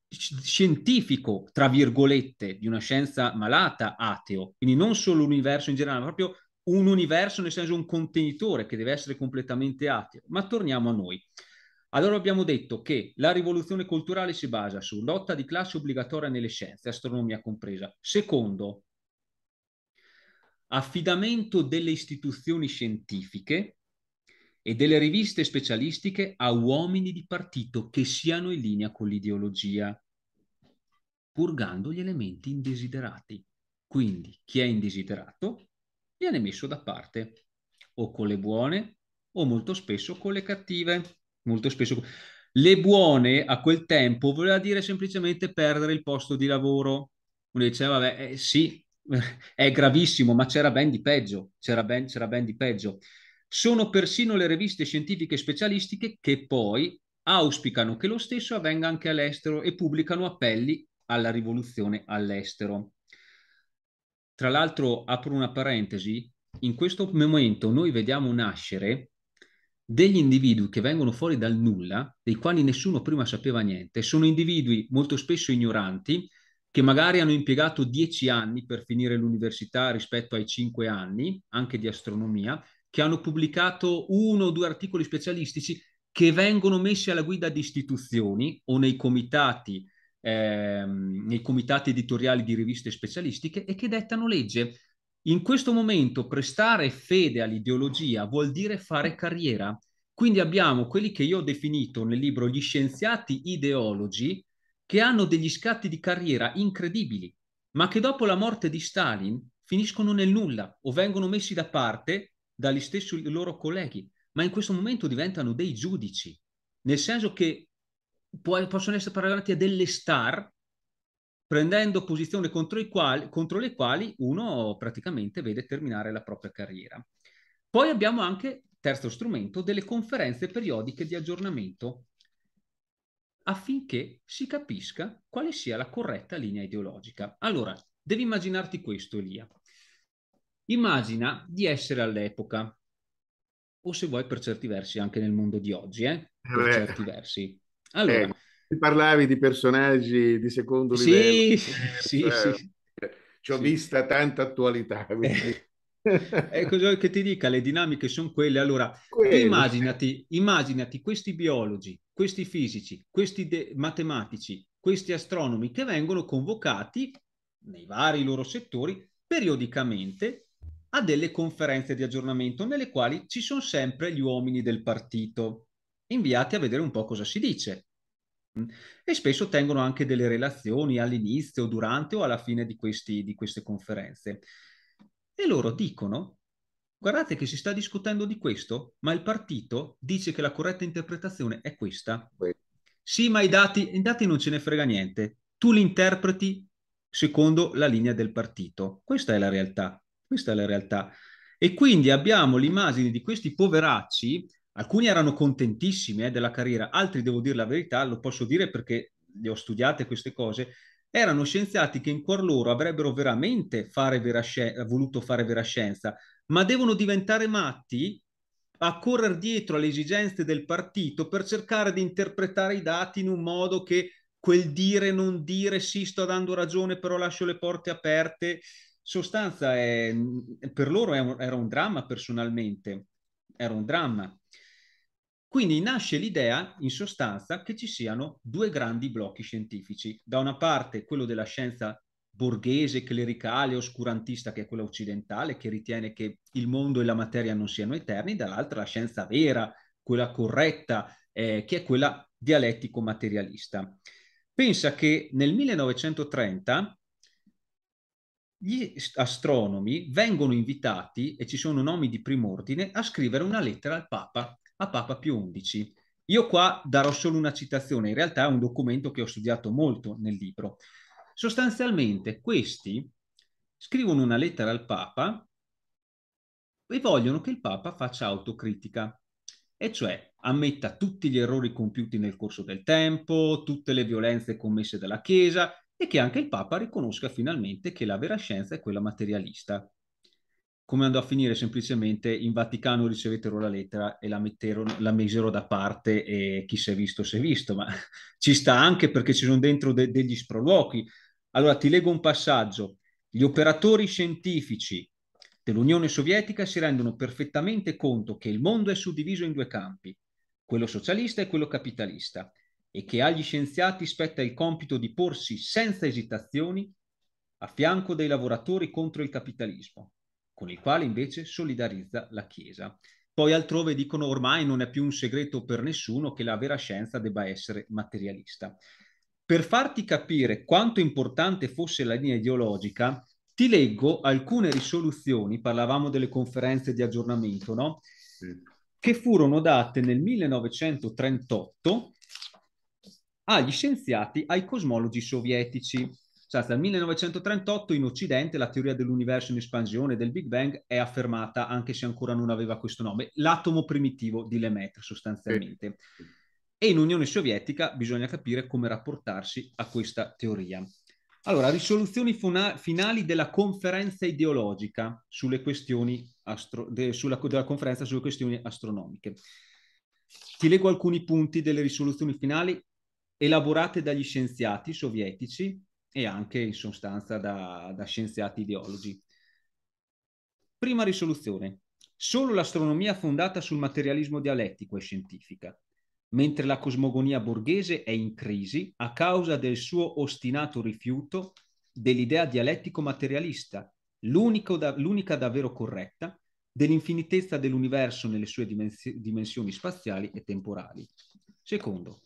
scientifico, tra virgolette, di una scienza malata ateo, quindi non solo l'universo in generale, ma proprio un universo nel senso un contenitore che deve essere completamente ateo. Ma torniamo a noi. Allora abbiamo detto che la rivoluzione culturale si basa su lotta di classe obbligatoria nelle scienze, astronomia compresa. Secondo, affidamento delle istituzioni scientifiche e delle riviste specialistiche a uomini di partito che siano in linea con l'ideologia, purgando gli elementi indesiderati. Quindi chi è indesiderato viene messo da parte, o con le buone o molto spesso con le cattive. Molto spesso... Le buone a quel tempo voleva dire semplicemente perdere il posto di lavoro. Uno diceva, vabbè, eh, sì, <laughs> è gravissimo, ma c'era ben di peggio, c'era ben, c'era ben di peggio. Sono persino le riviste scientifiche specialistiche che poi auspicano che lo stesso avvenga anche all'estero e pubblicano appelli alla rivoluzione all'estero. Tra l'altro, apro una parentesi, in questo momento noi vediamo nascere degli individui che vengono fuori dal nulla, dei quali nessuno prima sapeva niente, sono individui molto spesso ignoranti, che magari hanno impiegato dieci anni per finire l'università rispetto ai cinque anni, anche di astronomia, che hanno pubblicato uno o due articoli specialistici che vengono messi alla guida di istituzioni o nei comitati, ehm, nei comitati editoriali di riviste specialistiche e che dettano legge. In questo momento prestare fede all'ideologia vuol dire fare carriera. Quindi abbiamo quelli che io ho definito nel libro gli scienziati ideologi, che hanno degli scatti di carriera incredibili, ma che dopo la morte di Stalin finiscono nel nulla o vengono messi da parte dagli stessi loro colleghi, ma in questo momento diventano dei giudici, nel senso che può, possono essere paragonati a delle star prendendo posizione contro, quali, contro le quali uno praticamente vede terminare la propria carriera. Poi abbiamo anche, terzo strumento, delle conferenze periodiche di aggiornamento affinché si capisca quale sia la corretta linea ideologica. Allora, devi immaginarti questo, Elia. Immagina di essere all'epoca, o se vuoi per certi versi anche nel mondo di oggi, eh? per eh certi versi. Allora, eh, parlavi di personaggi di secondo sì, livello. Sì, eh, cioè, sì, Ci ho vista tanta attualità. Eh. Quindi... ecco che ti dica, le dinamiche sono quelle. Allora, immaginati, immaginati questi biologi questi fisici, questi de- matematici, questi astronomi che vengono convocati nei vari loro settori periodicamente a delle conferenze di aggiornamento nelle quali ci sono sempre gli uomini del partito inviati a vedere un po' cosa si dice. Mm. E spesso tengono anche delle relazioni all'inizio, durante o alla fine di, questi, di queste conferenze. E loro dicono Guardate che si sta discutendo di questo, ma il partito dice che la corretta interpretazione è questa. Sì, ma i dati, i dati non ce ne frega niente. Tu li interpreti secondo la linea del partito. Questa è la realtà. Questa è la realtà. E quindi abbiamo l'immagine di questi poveracci, alcuni erano contentissimi eh, della carriera, altri devo dire la verità, lo posso dire perché le ho studiate queste cose, erano scienziati che in cuor loro avrebbero veramente fare vera, voluto fare vera scienza, ma devono diventare matti a correre dietro alle esigenze del partito per cercare di interpretare i dati in un modo che quel dire non dire sì sto dando ragione però lascio le porte aperte sostanza è, per loro un, era un dramma personalmente era un dramma quindi nasce l'idea in sostanza che ci siano due grandi blocchi scientifici da una parte quello della scienza borghese, clericale, oscurantista che è quella occidentale, che ritiene che il mondo e la materia non siano eterni, dall'altra la scienza vera, quella corretta, eh, che è quella dialettico-materialista. Pensa che nel 1930 gli astronomi vengono invitati, e ci sono nomi di prim'ordine, a scrivere una lettera al Papa, a Papa Pio XI. Io qua darò solo una citazione, in realtà è un documento che ho studiato molto nel libro. Sostanzialmente questi scrivono una lettera al Papa e vogliono che il Papa faccia autocritica, e cioè ammetta tutti gli errori compiuti nel corso del tempo, tutte le violenze commesse dalla Chiesa e che anche il Papa riconosca finalmente che la vera scienza è quella materialista. Come andò a finire semplicemente in Vaticano ricevettero la lettera e la, la misero da parte e chi si è visto si è visto, ma <laughs> ci sta anche perché ci sono dentro de- degli sproloqui, allora ti leggo un passaggio. Gli operatori scientifici dell'Unione Sovietica si rendono perfettamente conto che il mondo è suddiviso in due campi, quello socialista e quello capitalista, e che agli scienziati spetta il compito di porsi senza esitazioni a fianco dei lavoratori contro il capitalismo, con il quale invece solidarizza la Chiesa. Poi altrove dicono ormai non è più un segreto per nessuno che la vera scienza debba essere materialista. Per farti capire quanto importante fosse la linea ideologica, ti leggo alcune risoluzioni, parlavamo delle conferenze di aggiornamento, no? Sì. Che furono date nel 1938 agli scienziati, ai cosmologi sovietici. Cioè, dal 1938 in Occidente la teoria dell'universo in espansione del Big Bang è affermata, anche se ancora non aveva questo nome, l'atomo primitivo di Lemaitre sostanzialmente. Sì e in Unione Sovietica bisogna capire come rapportarsi a questa teoria. Allora, risoluzioni funa- finali della conferenza ideologica sulle questioni astro- de- sulla, della conferenza sulle questioni astronomiche. Ti leggo alcuni punti delle risoluzioni finali elaborate dagli scienziati sovietici e anche in sostanza da, da scienziati ideologi. Prima risoluzione. Solo l'astronomia fondata sul materialismo dialettico è scientifica mentre la cosmogonia borghese è in crisi a causa del suo ostinato rifiuto dell'idea dialettico-materialista, da, l'unica davvero corretta, dell'infinitezza dell'universo nelle sue dimensi- dimensioni spaziali e temporali. Secondo,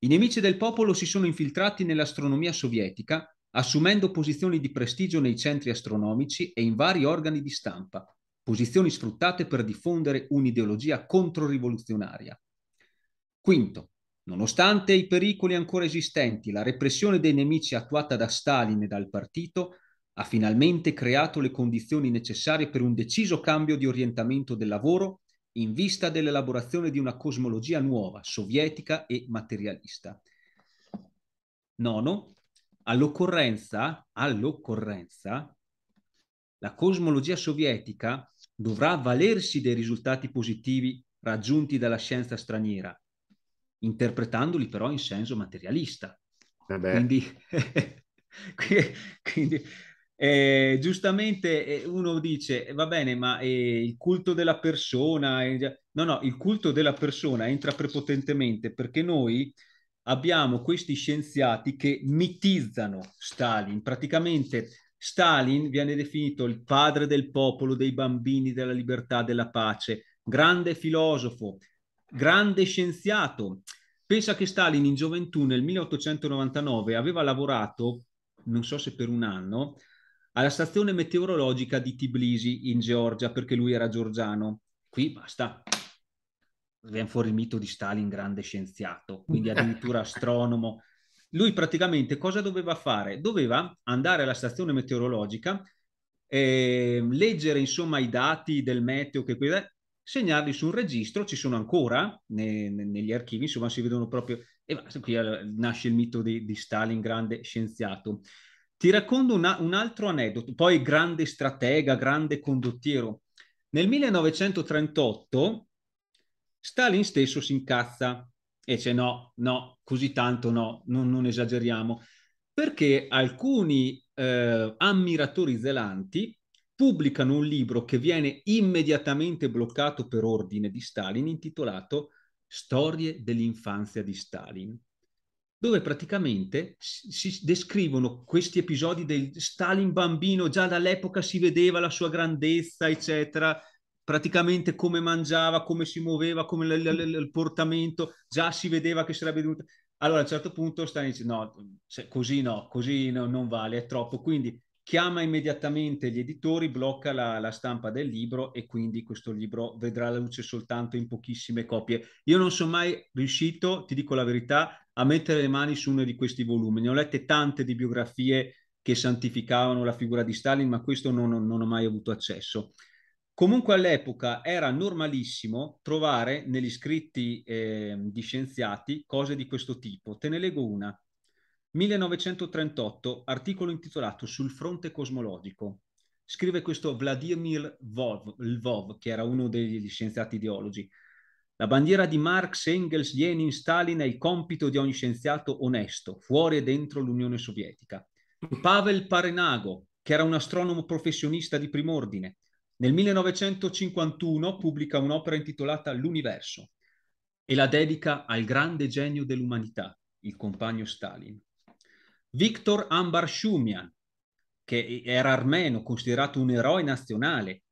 i nemici del popolo si sono infiltrati nell'astronomia sovietica assumendo posizioni di prestigio nei centri astronomici e in vari organi di stampa, posizioni sfruttate per diffondere un'ideologia controrivoluzionaria, Quinto, nonostante i pericoli ancora esistenti, la repressione dei nemici attuata da Stalin e dal partito ha finalmente creato le condizioni necessarie per un deciso cambio di orientamento del lavoro in vista dell'elaborazione di una cosmologia nuova, sovietica e materialista. Nono, all'occorrenza, all'occorrenza la cosmologia sovietica dovrà valersi dei risultati positivi raggiunti dalla scienza straniera interpretandoli però in senso materialista. Vabbè. Eh quindi, <laughs> quindi eh, giustamente eh, uno dice, eh, va bene, ma eh, il culto della persona... È... No, no, il culto della persona entra prepotentemente perché noi abbiamo questi scienziati che mitizzano Stalin. Praticamente Stalin viene definito il padre del popolo, dei bambini, della libertà, della pace, grande filosofo, grande scienziato. Pensa che Stalin in gioventù nel 1899 aveva lavorato, non so se per un anno, alla stazione meteorologica di Tbilisi in Georgia perché lui era georgiano. Qui basta. Viene fuori il mito di Stalin, grande scienziato, quindi addirittura astronomo. Lui praticamente cosa doveva fare? Doveva andare alla stazione meteorologica, eh, leggere insomma i dati del meteo che, segnarli sul registro, ci sono ancora ne, ne, negli archivi, insomma si vedono proprio, e qui eh, nasce il mito di, di Stalin, grande scienziato. Ti racconto una, un altro aneddoto, poi grande stratega, grande condottiero. Nel 1938 Stalin stesso si incazza e dice no, no, così tanto no, non, non esageriamo, perché alcuni eh, ammiratori zelanti pubblicano un libro che viene immediatamente bloccato per ordine di Stalin intitolato Storie dell'infanzia di Stalin, dove praticamente si descrivono questi episodi del Stalin bambino, già dall'epoca si vedeva la sua grandezza, eccetera, praticamente come mangiava, come si muoveva, come l- l- il portamento, già si vedeva che sarebbe venuto. Allora a un certo punto Stalin dice no, cioè, così no, così no, non vale, è troppo. Quindi chiama immediatamente gli editori, blocca la, la, stampa del libro e quindi questo libro vedrà la luce soltanto in pochissime copie. Io non sono mai riuscito, ti dico la verità, a mettere le mani su uno di questi volumi. Ne ho lette tante di biografie che santificavano la figura di Stalin, ma questo non, non, non ho mai avuto accesso. Comunque all'epoca era normalissimo trovare negli scritti eh, di scienziati cose di questo tipo. Te ne leggo una. 1938, articolo intitolato Sul fronte cosmologico. Scrive questo Vladimir Lvov, Lvov che era uno degli scienziati ideologi. La bandiera di Marx, Engels, Lenin, Stalin è il compito di ogni scienziato onesto, fuori e dentro l'Unione Sovietica. Pavel Parenago, che era un astronomo professionista di prim'ordine, nel 1951 pubblica un'opera intitolata L'universo e la dedica al grande genio dell'umanità, il compagno Stalin. Viktor Ambar Shumian, che era armeno, considerato un eroe nazionale.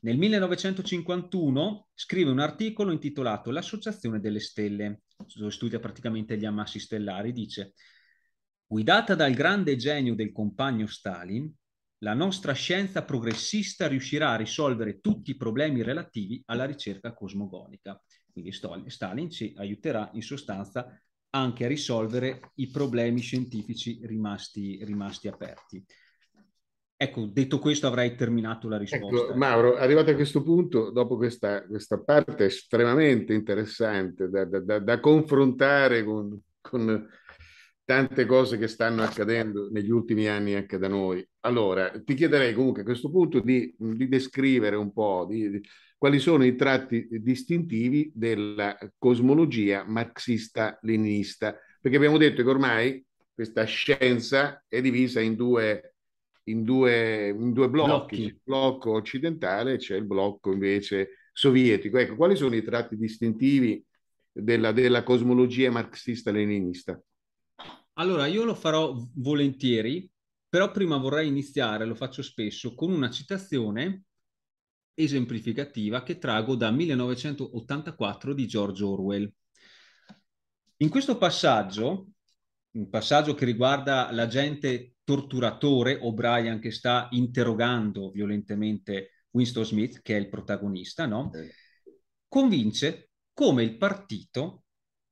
Nel 1951 scrive un articolo intitolato L'Associazione delle Stelle, dove studia praticamente gli ammassi stellari, dice Guidata dal grande genio del compagno Stalin, la nostra scienza progressista riuscirà a risolvere tutti i problemi relativi alla ricerca cosmogonica. Quindi Stalin ci aiuterà in sostanza anche a risolvere i problemi scientifici rimasti, rimasti aperti. Ecco, detto questo avrei terminato la ecco, risposta. Ecco, Mauro, arrivato a questo punto, dopo questa, questa parte estremamente interessante da, da, da confrontare con, con, tante cose che stanno accadendo negli ultimi anni anche da noi, allora ti chiederei comunque a questo punto di, di descrivere un po', di, quali sono i tratti eh, distintivi della cosmologia marxista-leninista, perché abbiamo detto che ormai questa scienza è divisa in due, in due, in due blocchi. blocchi. il blocco occidentale e c'è il blocco invece sovietico. Ecco, quali sono i tratti distintivi della, della cosmologia marxista-leninista? Allora, io lo farò volentieri, però prima vorrei iniziare, lo faccio spesso, con una citazione esemplificativa che trago da 1984 di George Orwell. In questo passaggio, un passaggio che riguarda l'agente torturatore O'Brien che sta interrogando violentemente Winston Smith, che è il protagonista, no? convince come il partito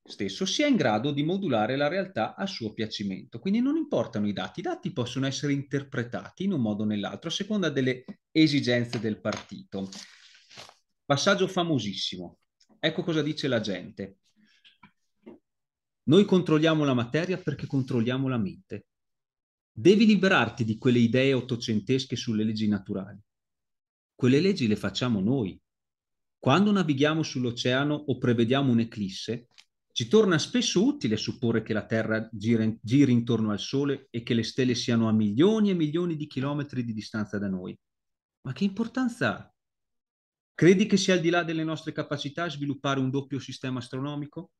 stesso sia in grado di modulare la realtà a suo piacimento. Quindi non importano i dati, i dati possono essere interpretati in un modo o nell'altro a seconda delle esigenze del partito. Passaggio famosissimo. Ecco cosa dice la gente. Noi controlliamo la materia perché controlliamo la mente. Devi liberarti di quelle idee ottocentesche sulle leggi naturali. Quelle leggi le facciamo noi. Quando navighiamo sull'oceano o prevediamo un'eclisse, ci torna spesso utile supporre che la Terra giri, giri intorno al Sole e che le stelle siano a milioni e milioni di chilometri di distanza da noi. Ma che importanza ha? Credi che sia al di là delle nostre capacità sviluppare un doppio sistema astronomico?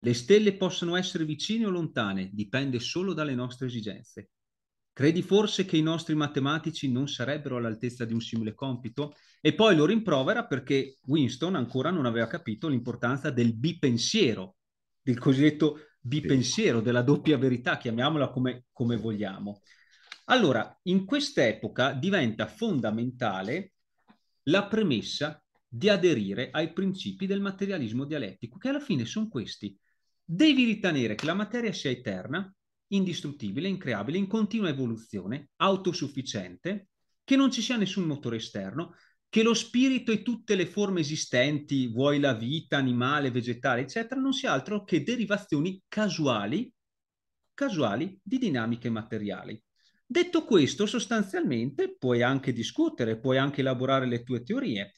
Le stelle possono essere vicine o lontane, dipende solo dalle nostre esigenze. Credi forse che i nostri matematici non sarebbero all'altezza di un simile compito? E poi lo rimprovera perché Winston ancora non aveva capito l'importanza del bipensiero, del cosiddetto bipensiero, della doppia verità, chiamiamola come, come vogliamo. Allora, in quest'epoca diventa fondamentale la premessa di aderire ai principi del materialismo dialettico, che alla fine sono questi. Devi ritenere che la materia sia eterna, indistruttibile, increabile, in continua evoluzione, autosufficiente, che non ci sia nessun motore esterno, che lo spirito e tutte le forme esistenti, vuoi la vita, animale, vegetale, eccetera, non sia altro che derivazioni casuali, casuali di dinamiche materiali. Detto questo, sostanzialmente puoi anche discutere, puoi anche elaborare le tue teorie.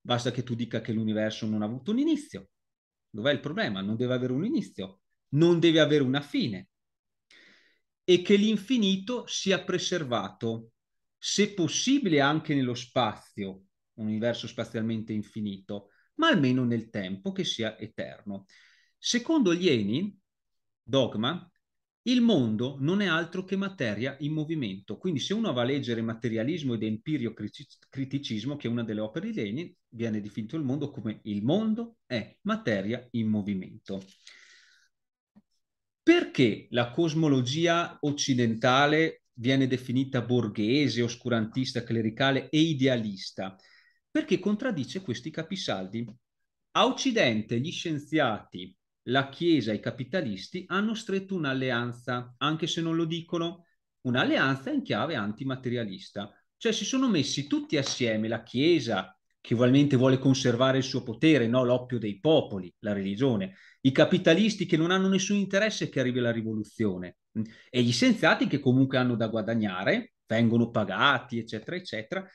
Basta che tu dica che l'universo non ha avuto un inizio. Dov'è il problema? Non deve avere un inizio, non deve avere una fine e che l'infinito sia preservato, se possibile anche nello spazio, un universo spazialmente infinito, ma almeno nel tempo che sia eterno. Secondo Lenin, dogma, il mondo non è altro che materia in movimento. Quindi se uno va a leggere materialismo ed empirio criticismo, che è una delle opere di Lenin, viene definito il mondo come il mondo è materia in movimento. Perché la cosmologia occidentale viene definita borghese, oscurantista, clericale e idealista? Perché contraddice questi capisaldi. A Occidente gli scienziati, la Chiesa e i capitalisti hanno stretto un'alleanza, anche se non lo dicono, un'alleanza in chiave antimaterialista. Cioè si sono messi tutti assieme, la Chiesa, che ugualmente vuole conservare il suo potere, no? l'oppio dei popoli, la religione, i capitalisti che non hanno nessun interesse che arrivi la rivoluzione e gli scienziati che comunque hanno da guadagnare, vengono pagati, eccetera, eccetera,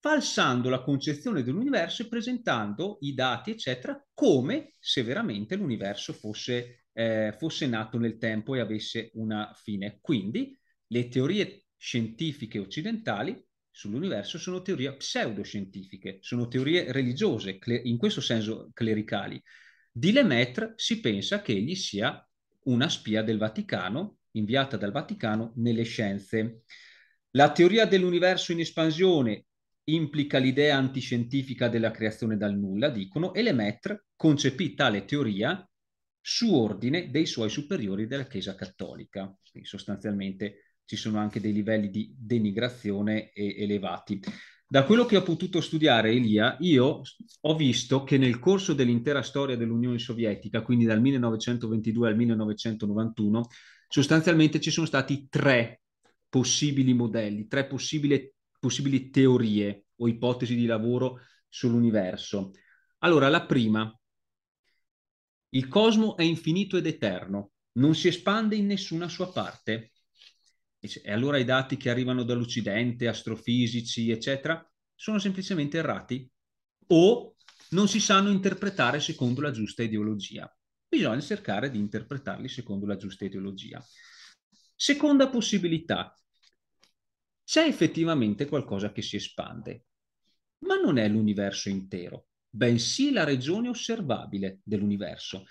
falsando la concezione dell'universo e presentando i dati, eccetera, come se veramente l'universo fosse, eh, fosse nato nel tempo e avesse una fine. Quindi le teorie scientifiche occidentali sull'universo sono teorie pseudoscientifiche, sono teorie religiose, in questo senso clericali. Di Lemaitre si pensa che egli sia una spia del Vaticano, inviata dal Vaticano nelle scienze. La teoria dell'universo in espansione implica l'idea antiscientifica della creazione dal nulla, dicono, e Lemaitre concepì tale teoria su ordine dei suoi superiori della Chiesa Cattolica. Quindi sostanzialmente ci sono anche dei livelli di denigrazione elevati. Da quello che ho potuto studiare, Elia, io ho visto che nel corso dell'intera storia dell'Unione Sovietica, quindi dal 1922 al 1991, sostanzialmente ci sono stati tre possibili modelli, tre possibili, possibili teorie o ipotesi di lavoro sull'universo. Allora, la prima, il cosmo è infinito ed eterno, non si espande in nessuna sua parte, e allora i dati che arrivano dall'Occidente, astrofisici, eccetera, sono semplicemente errati o non si sanno interpretare secondo la giusta ideologia. Bisogna cercare di interpretarli secondo la giusta ideologia. Seconda possibilità, c'è effettivamente qualcosa che si espande, ma non è l'universo intero, bensì la regione osservabile dell'universo.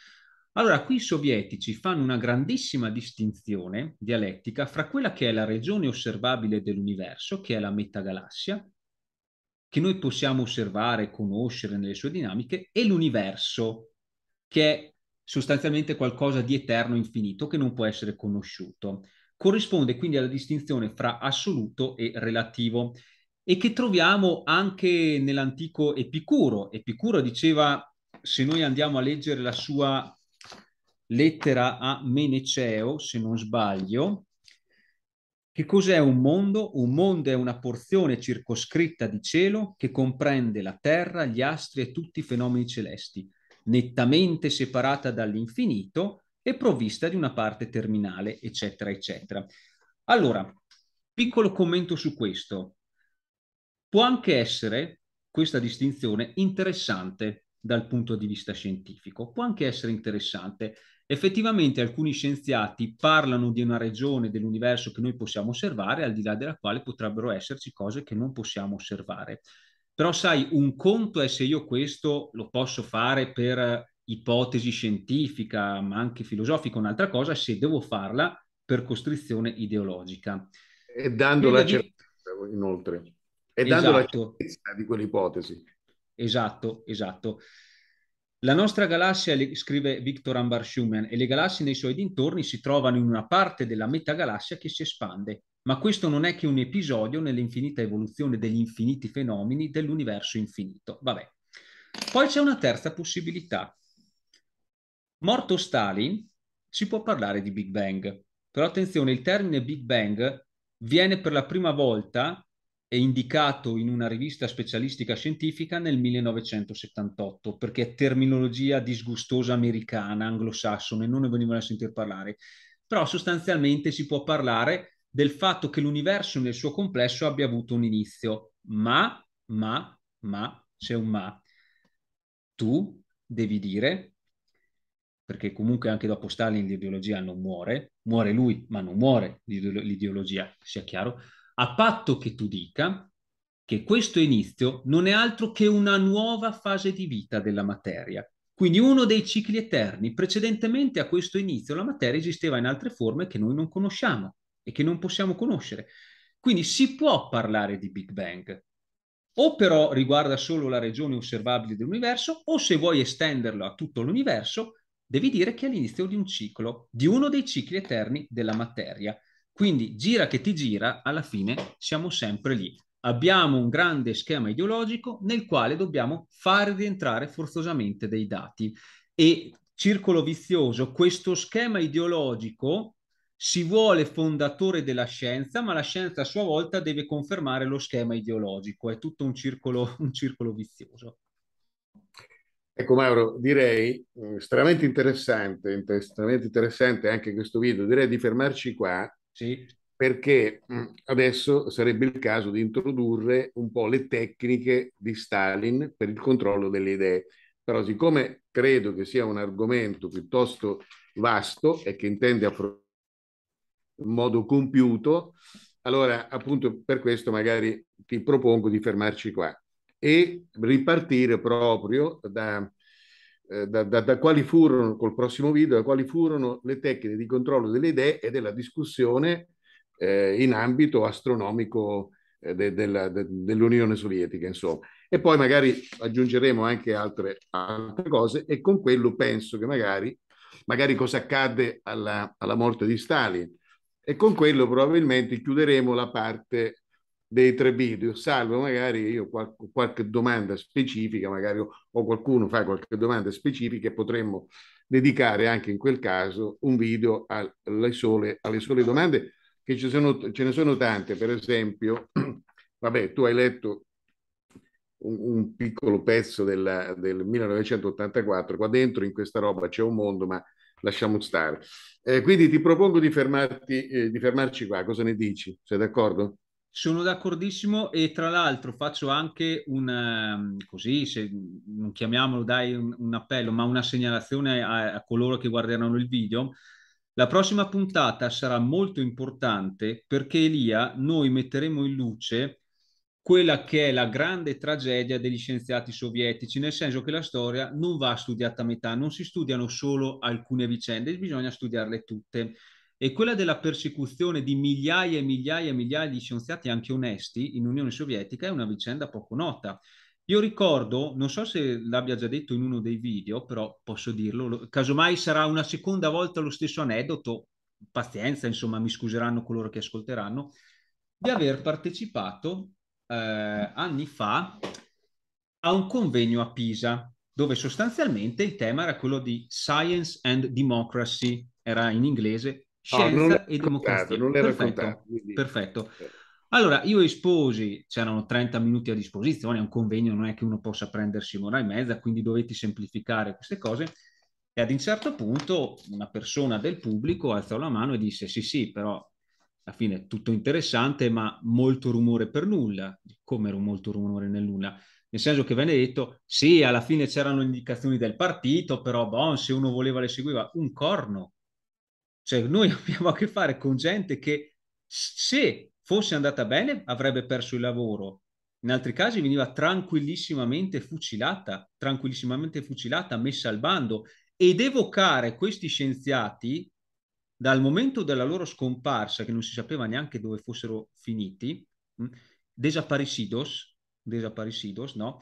Allora, qui i sovietici fanno una grandissima distinzione dialettica fra quella che è la regione osservabile dell'universo, che è la metagalassia, che noi possiamo osservare, conoscere nelle sue dinamiche, e l'universo, che è sostanzialmente qualcosa di eterno, infinito, che non può essere conosciuto. Corrisponde quindi alla distinzione fra assoluto e relativo e che troviamo anche nell'antico Epicuro. Epicuro diceva, se noi andiamo a leggere la sua lettera a Meneceo, se non sbaglio. Che cos'è un mondo? Un mondo è una porzione circoscritta di cielo che comprende la terra, gli astri e tutti i fenomeni celesti, nettamente separata dall'infinito e provvista di una parte terminale, eccetera, eccetera. Allora, piccolo commento su questo. Può anche essere questa distinzione interessante dal punto di vista scientifico. Può anche essere interessante. Effettivamente alcuni scienziati parlano di una regione dell'universo che noi possiamo osservare, al di là della quale potrebbero esserci cose che non possiamo osservare. Però sai, un conto è se io questo lo posso fare per ipotesi scientifica, ma anche filosofica, un'altra cosa è se devo farla per costrizione ideologica. E dando Quindi, la certezza, inoltre. E dando esatto. la certezza di quell'ipotesi. Esatto, esatto. La nostra galassia, scrive Victor Ambar Schumann, e le galassie nei suoi dintorni si trovano in una parte della metagalassia che si espande, ma questo non è che un episodio nell'infinita evoluzione degli infiniti fenomeni dell'universo infinito. Vabbè. Poi c'è una terza possibilità. Morto Stalin, si può parlare di Big Bang, però attenzione, il termine Big Bang viene per la prima volta è indicato in una rivista specialistica scientifica nel 1978 perché è terminologia disgustosa americana, anglosassone, non ne venivano a sentire parlare. Però sostanzialmente si può parlare del fatto che l'universo nel suo complesso abbia avuto un inizio, ma, ma, ma, c'è un ma. Tu devi dire, perché comunque anche dopo Stalin l'ideologia non muore, muore lui, ma non muore l'ideologia, sia chiaro, a patto che tu dica che questo inizio non è altro che una nuova fase di vita della materia. Quindi uno dei cicli eterni. Precedentemente a questo inizio la materia esisteva in altre forme che noi non conosciamo e che non possiamo conoscere. Quindi si può parlare di Big Bang, o però riguarda solo la regione osservabile dell'universo, o se vuoi estenderlo a tutto l'universo, devi dire che è l'inizio di un ciclo, di uno dei cicli eterni della materia. Quindi gira che ti gira, alla fine siamo sempre lì. Abbiamo un grande schema ideologico nel quale dobbiamo far rientrare forzosamente dei dati e circolo vizioso, questo schema ideologico si vuole fondatore della scienza, ma la scienza a sua volta deve confermare lo schema ideologico, è tutto un circolo, <laughs> un circolo vizioso. Ecco Mauro, direi eh, estremamente interessante, estremamente interessante anche questo video, direi di fermarci qua sì. Perché mm, adesso sarebbe il caso di introdurre un po' le tecniche di Stalin per il controllo delle idee. Però siccome credo che sia un argomento piuttosto vasto e che intende affrontare in modo compiuto, allora appunto per questo magari ti propongo di fermarci qua e ripartire proprio da, eh, da, da, da, quali furono, col prossimo video, da quali furono le tecniche di controllo delle idee e della discussione eh, in ambito astronomico eh, de, de, de, dell'Unione Sovietica, insomma. E poi magari aggiungeremo anche altre, altre cose e con quello penso che magari, magari cosa accadde alla, alla morte di Stalin. E con quello probabilmente chiuderemo la parte dei tre video, salvo magari io qualche, qualche domanda specifica, magari o qualcuno fa qualche domanda specifica e potremmo dedicare anche in quel caso un video alle sole, alle sole domande, che ci sono, ce ne sono tante, per esempio, <clears throat> vabbè, tu hai letto un, un piccolo pezzo della, del 1984, qua dentro in questa roba c'è un mondo, ma lasciamo stare. Eh, quindi ti propongo di, fermarti, eh, di fermarci qua, cosa ne dici? Sei d'accordo? Sono d'accordissimo e tra l'altro faccio anche un, ehm, così se non chiamiamolo dai un, un appello, ma una segnalazione a, a, coloro che guarderanno il video. La prossima puntata sarà molto importante perché Elia noi metteremo in luce quella che è la grande tragedia degli scienziati sovietici, nel senso che la storia non va studiata a metà, non si studiano solo alcune vicende, bisogna studiarle tutte e quella della persecuzione di migliaia e migliaia e migliaia di scienziati anche onesti in Unione Sovietica è una vicenda poco nota. Io ricordo, non so se l'abbia già detto in uno dei video, però posso dirlo, casomai sarà una seconda volta lo stesso aneddoto, pazienza, insomma, mi scuseranno coloro che ascolteranno, di aver partecipato eh, anni fa a un convegno a Pisa, dove sostanzialmente il tema era quello di Science and Democracy, era in inglese, Ah, Scienza no, e democrazia. Non era perfetto, quindi... perfetto. Eh. Allora, io esposi, c'erano 30 minuti a disposizione, è un convegno, non è che uno possa prendersi un'ora e mezza, quindi dovete semplificare queste cose. E ad un certo punto una persona del pubblico alzò la mano e disse sì sì, però alla fine tutto interessante, ma molto rumore per nulla. Come era molto rumore nel nulla? Nel senso che venne detto sì, alla fine c'erano indicazioni del partito, però bon, se uno voleva le seguiva un corno cioè noi <laughs> abbiamo a che fare con gente che se fosse andata bene avrebbe perso il lavoro, in altri casi veniva tranquillissimamente fucilata, tranquillissimamente fucilata, messa al bando ed evocare questi scienziati dal momento della loro scomparsa, che non si sapeva neanche dove fossero finiti, mm, desaparecidos, desaparecidos no?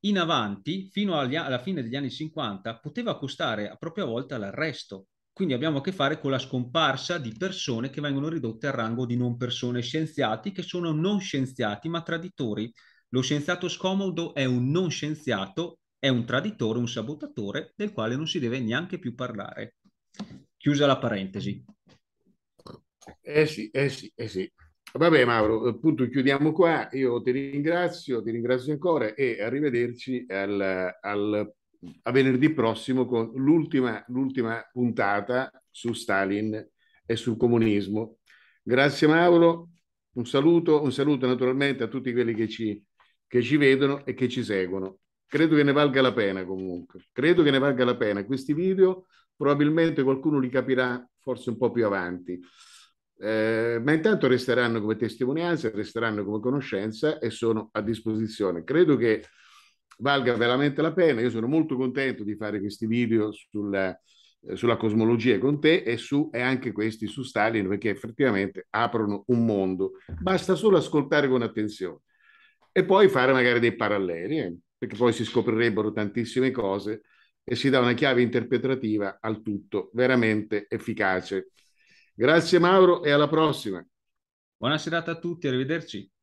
in avanti, fino agli, alla fine degli anni 50, poteva costare a propria volta l'arresto. Quindi abbiamo a che fare con la scomparsa di persone che vengono ridotte al rango di non persone scienziati, che sono non scienziati ma traditori. Lo scienziato scomodo è un non scienziato, è un traditore, un sabotatore del quale non si deve neanche più parlare. Chiusa la parentesi. Eh sì, eh sì, eh sì. Vabbè Mauro, appunto chiudiamo qua, io ti ringrazio, ti ringrazio ancora e arrivederci al, al a venerdì prossimo con l'ultima, l'ultima puntata su Stalin e sul comunismo. Grazie Mauro, un saluto, un saluto naturalmente a tutti quelli che ci, che ci vedono e che ci seguono. Credo che ne valga la pena comunque, credo che ne valga la pena. Questi video probabilmente qualcuno li capirà forse un po' più avanti. Eh, ma intanto resteranno come testimonianza, resteranno come conoscenza e sono a disposizione. Credo che valga veramente la pena. Io sono molto contento di fare questi video sulla, eh, sulla cosmologia con te e, su, e anche questi su Stalin perché effettivamente aprono un mondo. Basta solo ascoltare con attenzione e poi fare magari dei paralleli, eh, perché poi si scoprirebbero tantissime cose e si dà una chiave interpretativa al tutto veramente efficace. Grazie Mauro e alla prossima. Buona serata a tutti, arrivederci.